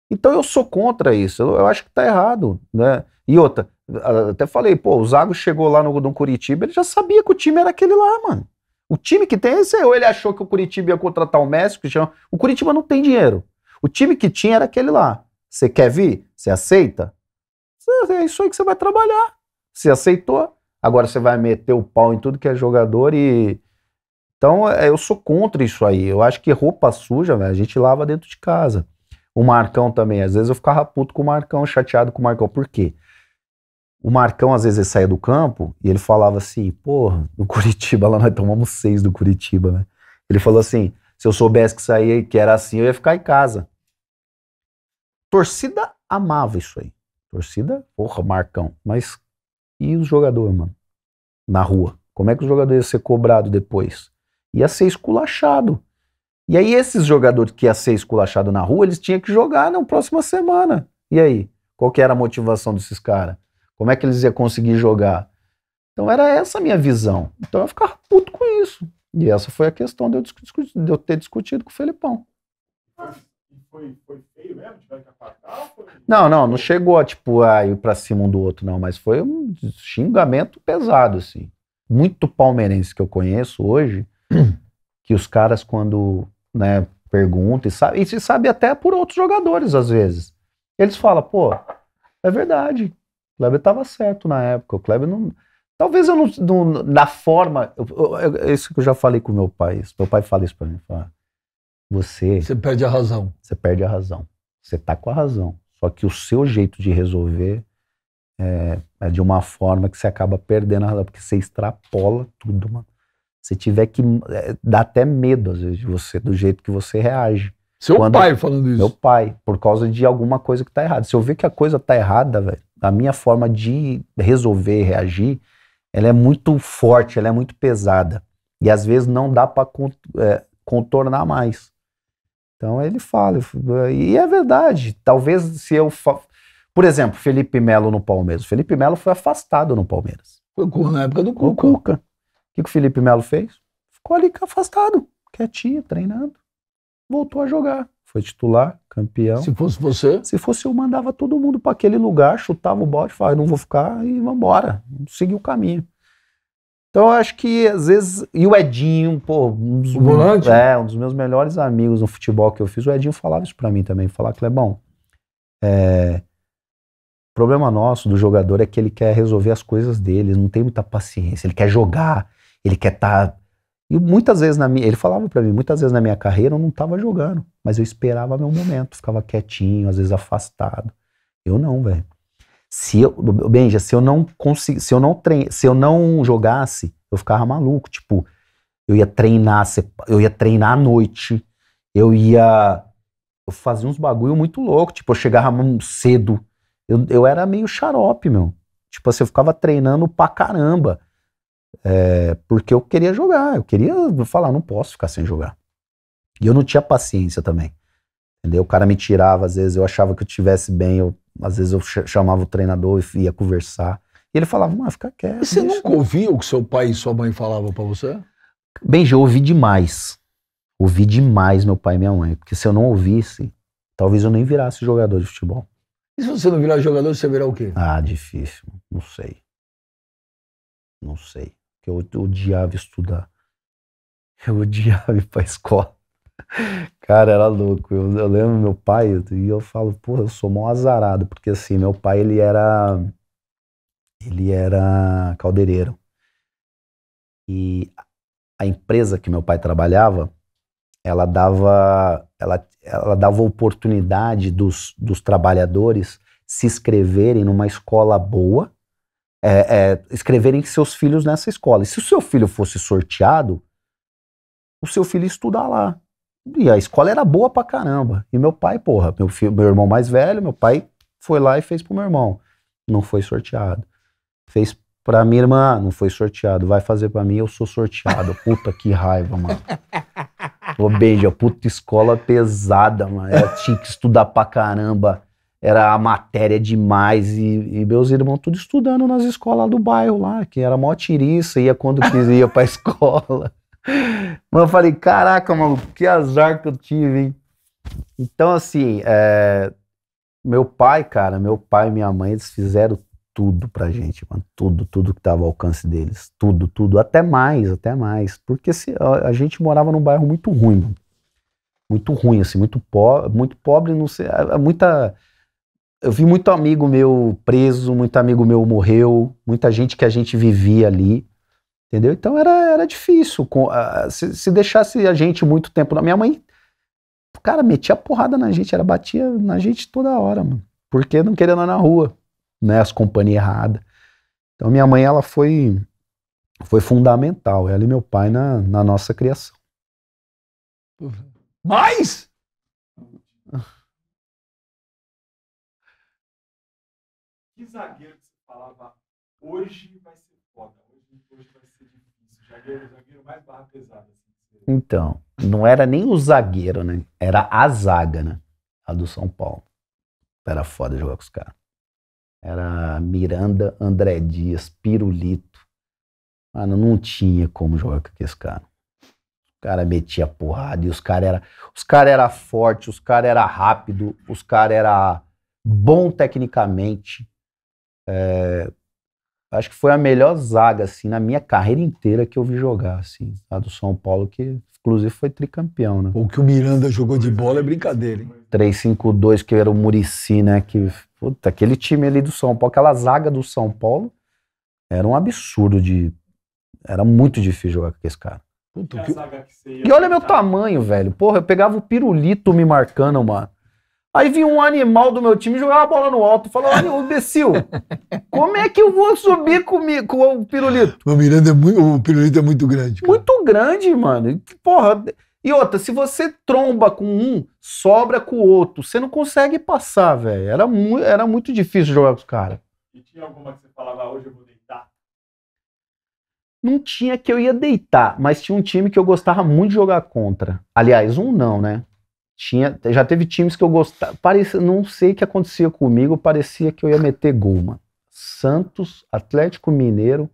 Então eu sou contra isso. Eu, eu acho que está errado. Né? E outra, até falei, pô, o Zago chegou lá no, no Curitiba, ele já sabia que o time era aquele lá, mano. O time que tem é esse, ou ele achou que o Curitiba ia contratar o Messi, o O Curitiba não tem dinheiro. O time que tinha era aquele lá. Você quer vir? Você aceita? É isso aí que você vai trabalhar. Você aceitou. Agora você vai meter o pau em tudo que é jogador e. Então é, eu sou contra isso aí. Eu acho que roupa suja, velho, a gente lava dentro de casa. O Marcão também. Às vezes eu ficava puto com o Marcão, chateado com o Marcão. Por quê? O Marcão, às vezes, ele saía do campo e ele falava assim, porra, no Curitiba, lá nós tomamos seis do Curitiba, né? Ele falou assim, se eu soubesse que saía que era assim, eu ia ficar em casa. Torcida amava isso aí. Torcida, porra, Marcão. Mas e os jogadores, mano? Na rua. Como é que o jogador ia ser cobrado depois? Ia ser esculachado. E aí esses jogadores que ia ser esculachado na rua, eles tinham que jogar na próxima semana. E aí? Qual que era a motivação desses caras? Como é que eles iam conseguir jogar? Então era essa a minha visão. Então eu ficava puto com isso. E essa foi a questão de eu, discutir, de eu ter discutido com o Felipão. foi feio mesmo? Tiveram que Não, não, não chegou a, tipo, a ir pra cima um do outro, não. Mas foi um xingamento pesado, assim. Muito palmeirense que eu conheço hoje, que os caras, quando né, pergunta e sabe, e se sabe até por outros jogadores às vezes. Eles falam, pô, é verdade. O Kleber tava certo na época. O Kleber não. Talvez eu não. não na forma. Eu, eu, é isso que eu já falei com meu pai. Isso, meu pai fala isso para mim. Fala, você. Você perde a razão. Você perde a razão. Você tá com a razão. Só que o seu jeito de resolver é, é de uma forma que você acaba perdendo a razão, porque você extrapola tudo, mano. Você tiver que. É, dá até medo, às vezes, de você, do jeito que você reage. Seu Quando, pai falando isso. Meu pai, por causa de alguma coisa que tá errada. Se eu ver que a coisa tá errada, velho, a minha forma de resolver, reagir, ela é muito forte, ela é muito pesada. E às vezes não dá para eh, contornar mais. Então ele fala, eh, e é verdade. Talvez se eu. Fa... Por exemplo, Felipe Melo no Palmeiras. Felipe Melo foi afastado no Palmeiras. Foi na época do Cuca. O Cuca o que o Felipe Melo fez? Ficou ali afastado, quietinho, treinando. Voltou a jogar. Foi titular, campeão. Se fosse você? Se fosse eu, mandava todo mundo para aquele lugar, chutava o bote, falava, não vou ficar e vambora. seguiu o caminho. Então eu acho que às vezes. E o Edinho, pô, um dos, meus, é, um dos meus melhores amigos no futebol que eu fiz, o Edinho falava isso para mim também. Falava, Clebão, é, o problema nosso do jogador é que ele quer resolver as coisas dele, não tem muita paciência, ele quer jogar ele quer estar. Tá... E muitas vezes na minha. Ele falava para mim, muitas vezes na minha carreira eu não estava jogando, mas eu esperava meu momento, ficava quietinho, às vezes afastado. Eu não, velho. Se eu, Benja, se eu não consigo se eu não trein, se eu não jogasse, eu ficava maluco, tipo, eu ia treinar, eu ia treinar à noite, eu ia eu fazia uns bagulho muito louco, tipo, eu chegava cedo. Eu, eu era meio xarope, meu. Tipo assim, eu ficava treinando pra caramba é, porque eu queria jogar, eu queria falar, não posso ficar sem jogar. E eu não tinha paciência também. Entendeu? O cara me tirava, às vezes eu achava que eu estivesse bem, eu, às vezes eu chamava o treinador e ia conversar. E ele falava, mas fica quieto. E você deixa. nunca ouvia o que seu pai e sua mãe falavam para você? Bem, eu ouvi demais. Ouvi demais meu pai e minha mãe, porque se eu não ouvisse, talvez eu nem virasse jogador de futebol. E se você não virar jogador, você virar o quê? Ah, difícil. Não sei. Não sei. Eu, odiava estudar. Eu odiava ir pra escola. Cara, era louco. Eu, eu lembro meu pai e eu falo, porra, eu sou mó azarado, porque assim, meu pai ele era ele era caldeireiro. E a empresa que meu pai trabalhava, ela dava ela, ela dava oportunidade dos, dos trabalhadores se inscreverem numa escola boa é, é, escreverem seus filhos nessa escola. E se o seu filho fosse sorteado, o seu filho ia estudar lá. E a escola era boa pra caramba. E meu pai, porra, meu, filho, meu irmão mais velho, meu pai foi lá e fez pro meu irmão. Não foi sorteado. Fez pra minha irmã, não foi sorteado. Vai fazer pra mim, eu sou sorteado. Puta que raiva, mano. Ô, beijo, puta escola pesada, mano. Eu tinha que estudar pra caramba era a matéria demais e, e meus irmãos tudo estudando nas escolas do bairro lá, que era mó tiriça, ia quando ia pra escola. Mas eu falei, caraca, maluco, que azar que eu tive, hein? Então, assim, é, meu pai, cara, meu pai e minha mãe, eles fizeram tudo pra gente, mano. Tudo, tudo que tava ao alcance deles. Tudo, tudo. Até mais, até mais. Porque se, a, a gente morava num bairro muito ruim, mano. Muito ruim, assim, muito, pobre muito pobre, não sei. É, é muita eu vi muito amigo meu preso, muito amigo meu morreu, muita gente que a gente vivia ali, entendeu? Então era, era difícil. Com, ah, se, se, deixasse a gente muito tempo na minha mãe, cara, metia porrada na gente, era batia na gente toda hora, mano. Porque não querendo na rua, né? As companhias erradas. Então minha mãe, ela foi foi fundamental, ela e meu pai na, na nossa criação. Mas que zagueiro que você falava, hoje vai ser foda, hoje, hoje vai ser difícil, zagueiro, zagueiro mais barra pesada. Assim. Então, não era nem o zagueiro, né? Era a zaga, né? A do São Paulo. Era foda jogar com os caras. Era Miranda, André Dias, Pirulito. Mano, não tinha como jogar com aqueles caras. Os cara metia porrada e os caras era, os caras eram fortes, os caras eram rápidos, os caras eram bom tecnicamente. É, acho que foi a melhor zaga, assim, na minha carreira inteira que eu vi jogar, assim, a do São Paulo, que inclusive foi tricampeão, né? O que o Miranda jogou de bola é brincadeira, hein? 3-5-2, que era o Murici, né? Que, puta, aquele time ali do São Paulo, aquela zaga do São Paulo, era um absurdo de. Era muito difícil jogar com esse cara. Puta, é que... Que e olha meu tamanho, velho. Porra, eu pegava o pirulito me marcando, mano. Aí vinha um animal do meu time jogar a bola no alto. Falou, olha, imbecil, como é que eu vou subir comigo, com o pirulito? O, Miranda é muito, o pirulito é muito grande. Cara. Muito grande, mano. Porra. E outra, se você tromba com um, sobra com o outro. Você não consegue passar, velho. Era, mu era muito difícil jogar com os caras. E tinha alguma que você falava hoje eu vou deitar? Não tinha que eu ia deitar, mas tinha um time que eu gostava muito de jogar contra. Aliás, um não, né? Tinha, já teve times que eu gostava. Parecia, não sei o que acontecia comigo, parecia que eu ia meter gol, mano. Santos, Atlético Mineiro,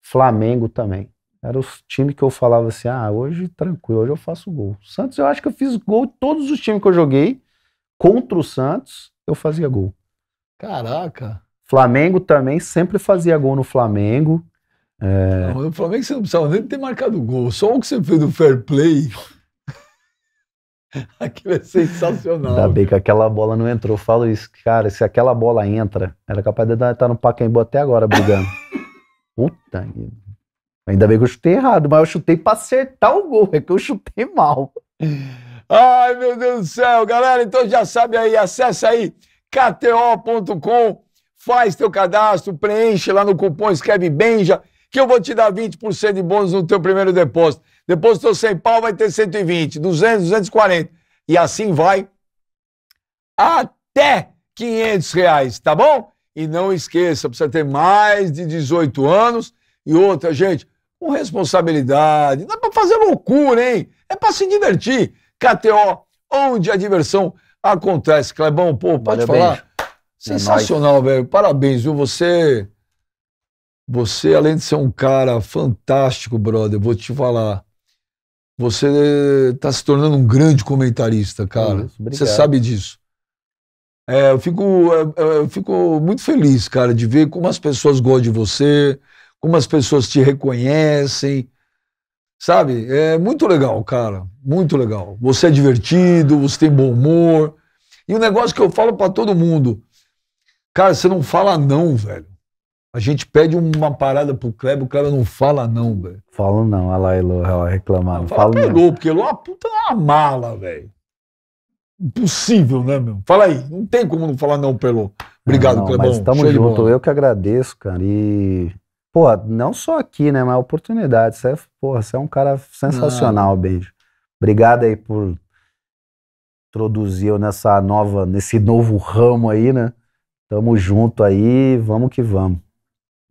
Flamengo também. Era os times que eu falava assim: ah, hoje tranquilo, hoje eu faço gol. Santos, eu acho que eu fiz gol todos os times que eu joguei. Contra o Santos, eu fazia gol. Caraca! Flamengo também, sempre fazia gol no Flamengo. É... Não, no Flamengo você não precisava nem ter marcado gol, só o que você fez do fair play. Aquilo é sensacional. Ainda bem que aquela bola não entrou. Eu falo isso, cara, se aquela bola entra, era capaz de estar tá no Pacaembu até agora brigando. Puta. Ainda bem que eu chutei errado, mas eu chutei pra acertar o gol. É que eu chutei mal. Ai, meu Deus do céu. Galera, então já sabe aí, acessa aí kto.com, faz teu cadastro, preenche lá no cupom, escreve Benja, que eu vou te dar 20% de bônus no teu primeiro depósito. Depois 100 pau vai ter 120, 200, 240. E assim vai até 500 reais, tá bom? E não esqueça, precisa ter mais de 18 anos. E outra, gente, com responsabilidade. Não é para fazer loucura, hein? É para se divertir. KTO, onde a diversão acontece. Clebão, pô, pode Valeu, falar? Beijo. É Sensacional, é velho. Parabéns, viu? Você, você, além de ser um cara fantástico, brother, vou te falar. Você está eh, se tornando um grande comentarista, cara. Isso, você sabe disso. É, eu, fico, é, é, eu fico muito feliz, cara, de ver como as pessoas gostam de você, como as pessoas te reconhecem. Sabe? É muito legal, cara. Muito legal. Você é divertido, você tem bom humor. E o um negócio que eu falo para todo mundo, cara, você não fala não, velho. A gente pede uma parada pro Kleber, o Kleber não fala não, velho. Falo não, olha lá, Elô, ela reclamando. Não, fala, pegou, é não. porque Elô é uma puta uma mala, velho. Impossível, né, meu? Fala aí, não tem como não falar não, pelo. Obrigado, Kleber. Tamo Clebão. Mas tamo junto, eu que agradeço, cara. E, pô, não só aqui, né, mas oportunidade. Você é, porra, você é um cara sensacional, não. beijo. Obrigado aí por introduzir eu nessa nova, nesse novo ramo aí, né? Tamo junto aí, vamos que vamos.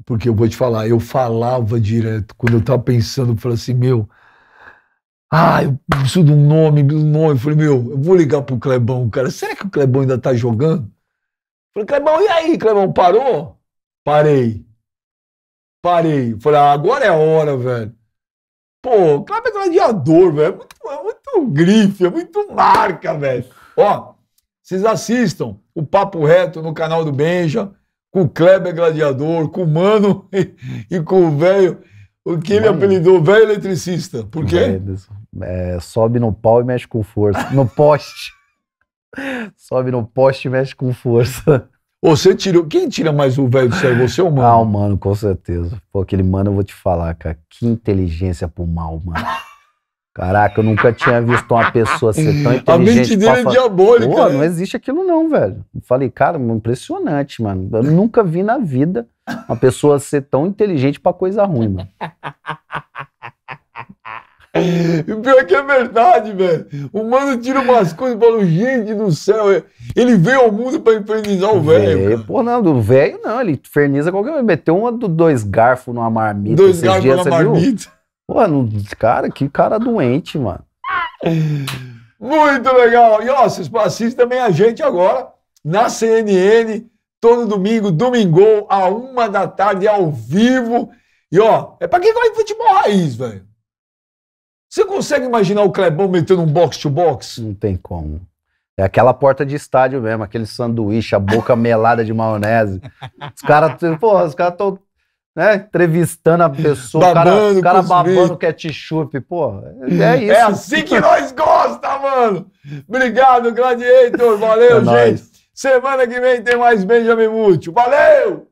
Porque eu vou te falar, eu falava direto. Quando eu tava pensando, eu falei assim, meu. Ah, eu preciso de um nome, de um nome. Eu falei, meu, eu vou ligar pro Clebão, cara. Será que o Clebão ainda tá jogando? Eu falei, Clebão, e aí, Clebão, parou? Parei. Parei. Eu falei, ah, agora é a hora, velho. Pô, Clebão é gladiador, velho. É muito, é muito grife, é muito marca, velho. Ó, vocês assistam o Papo Reto no canal do Benja com o Kleber Gladiador, com o Mano e, e com o velho. O que ele apelidou velho eletricista. Por quê? É, sobe no pau e mexe com força. No poste. sobe no poste e mexe com força. Você tirou. Quem tira mais o velho do céu? Você ou o mano? Ah, o mano, com certeza. Pô, aquele mano eu vou te falar, cara. Que inteligência pro mal, mano. Caraca, eu nunca tinha visto uma pessoa ser tão inteligente. A mente dele é diabólica. Pô, né? não existe aquilo não, velho. Eu falei, cara, impressionante, mano. Eu nunca vi na vida uma pessoa ser tão inteligente para coisa ruim, mano. E pior que é verdade, velho. O mano tira umas coisas e fala, gente do céu, é. ele veio ao mundo pra infernizar o velho. Pô, não, do velho não, ele inferniza qualquer coisa. Meteu um, dois garfos numa marmita. Dois garfos numa marmita. Viu? Mano, cara, que cara doente, mano. Muito legal. E ó, vocês assistem também a gente agora na CNN, todo domingo, domingo, a uma da tarde, ao vivo. E ó, é pra quem gosta de futebol raiz, velho. Você consegue imaginar o Clebão metendo um box-to-box? Não tem como. É aquela porta de estádio mesmo, aquele sanduíche, a boca melada de maionese. Os caras, porra, os caras estão né, entrevistando a pessoa, o cara, o cara babando ketchup, pô. É, é isso. É assim que nós gosta, mano. Obrigado, Gladiator. Valeu, é gente. Nóis. Semana que vem tem mais Benjamin Múcio. Valeu!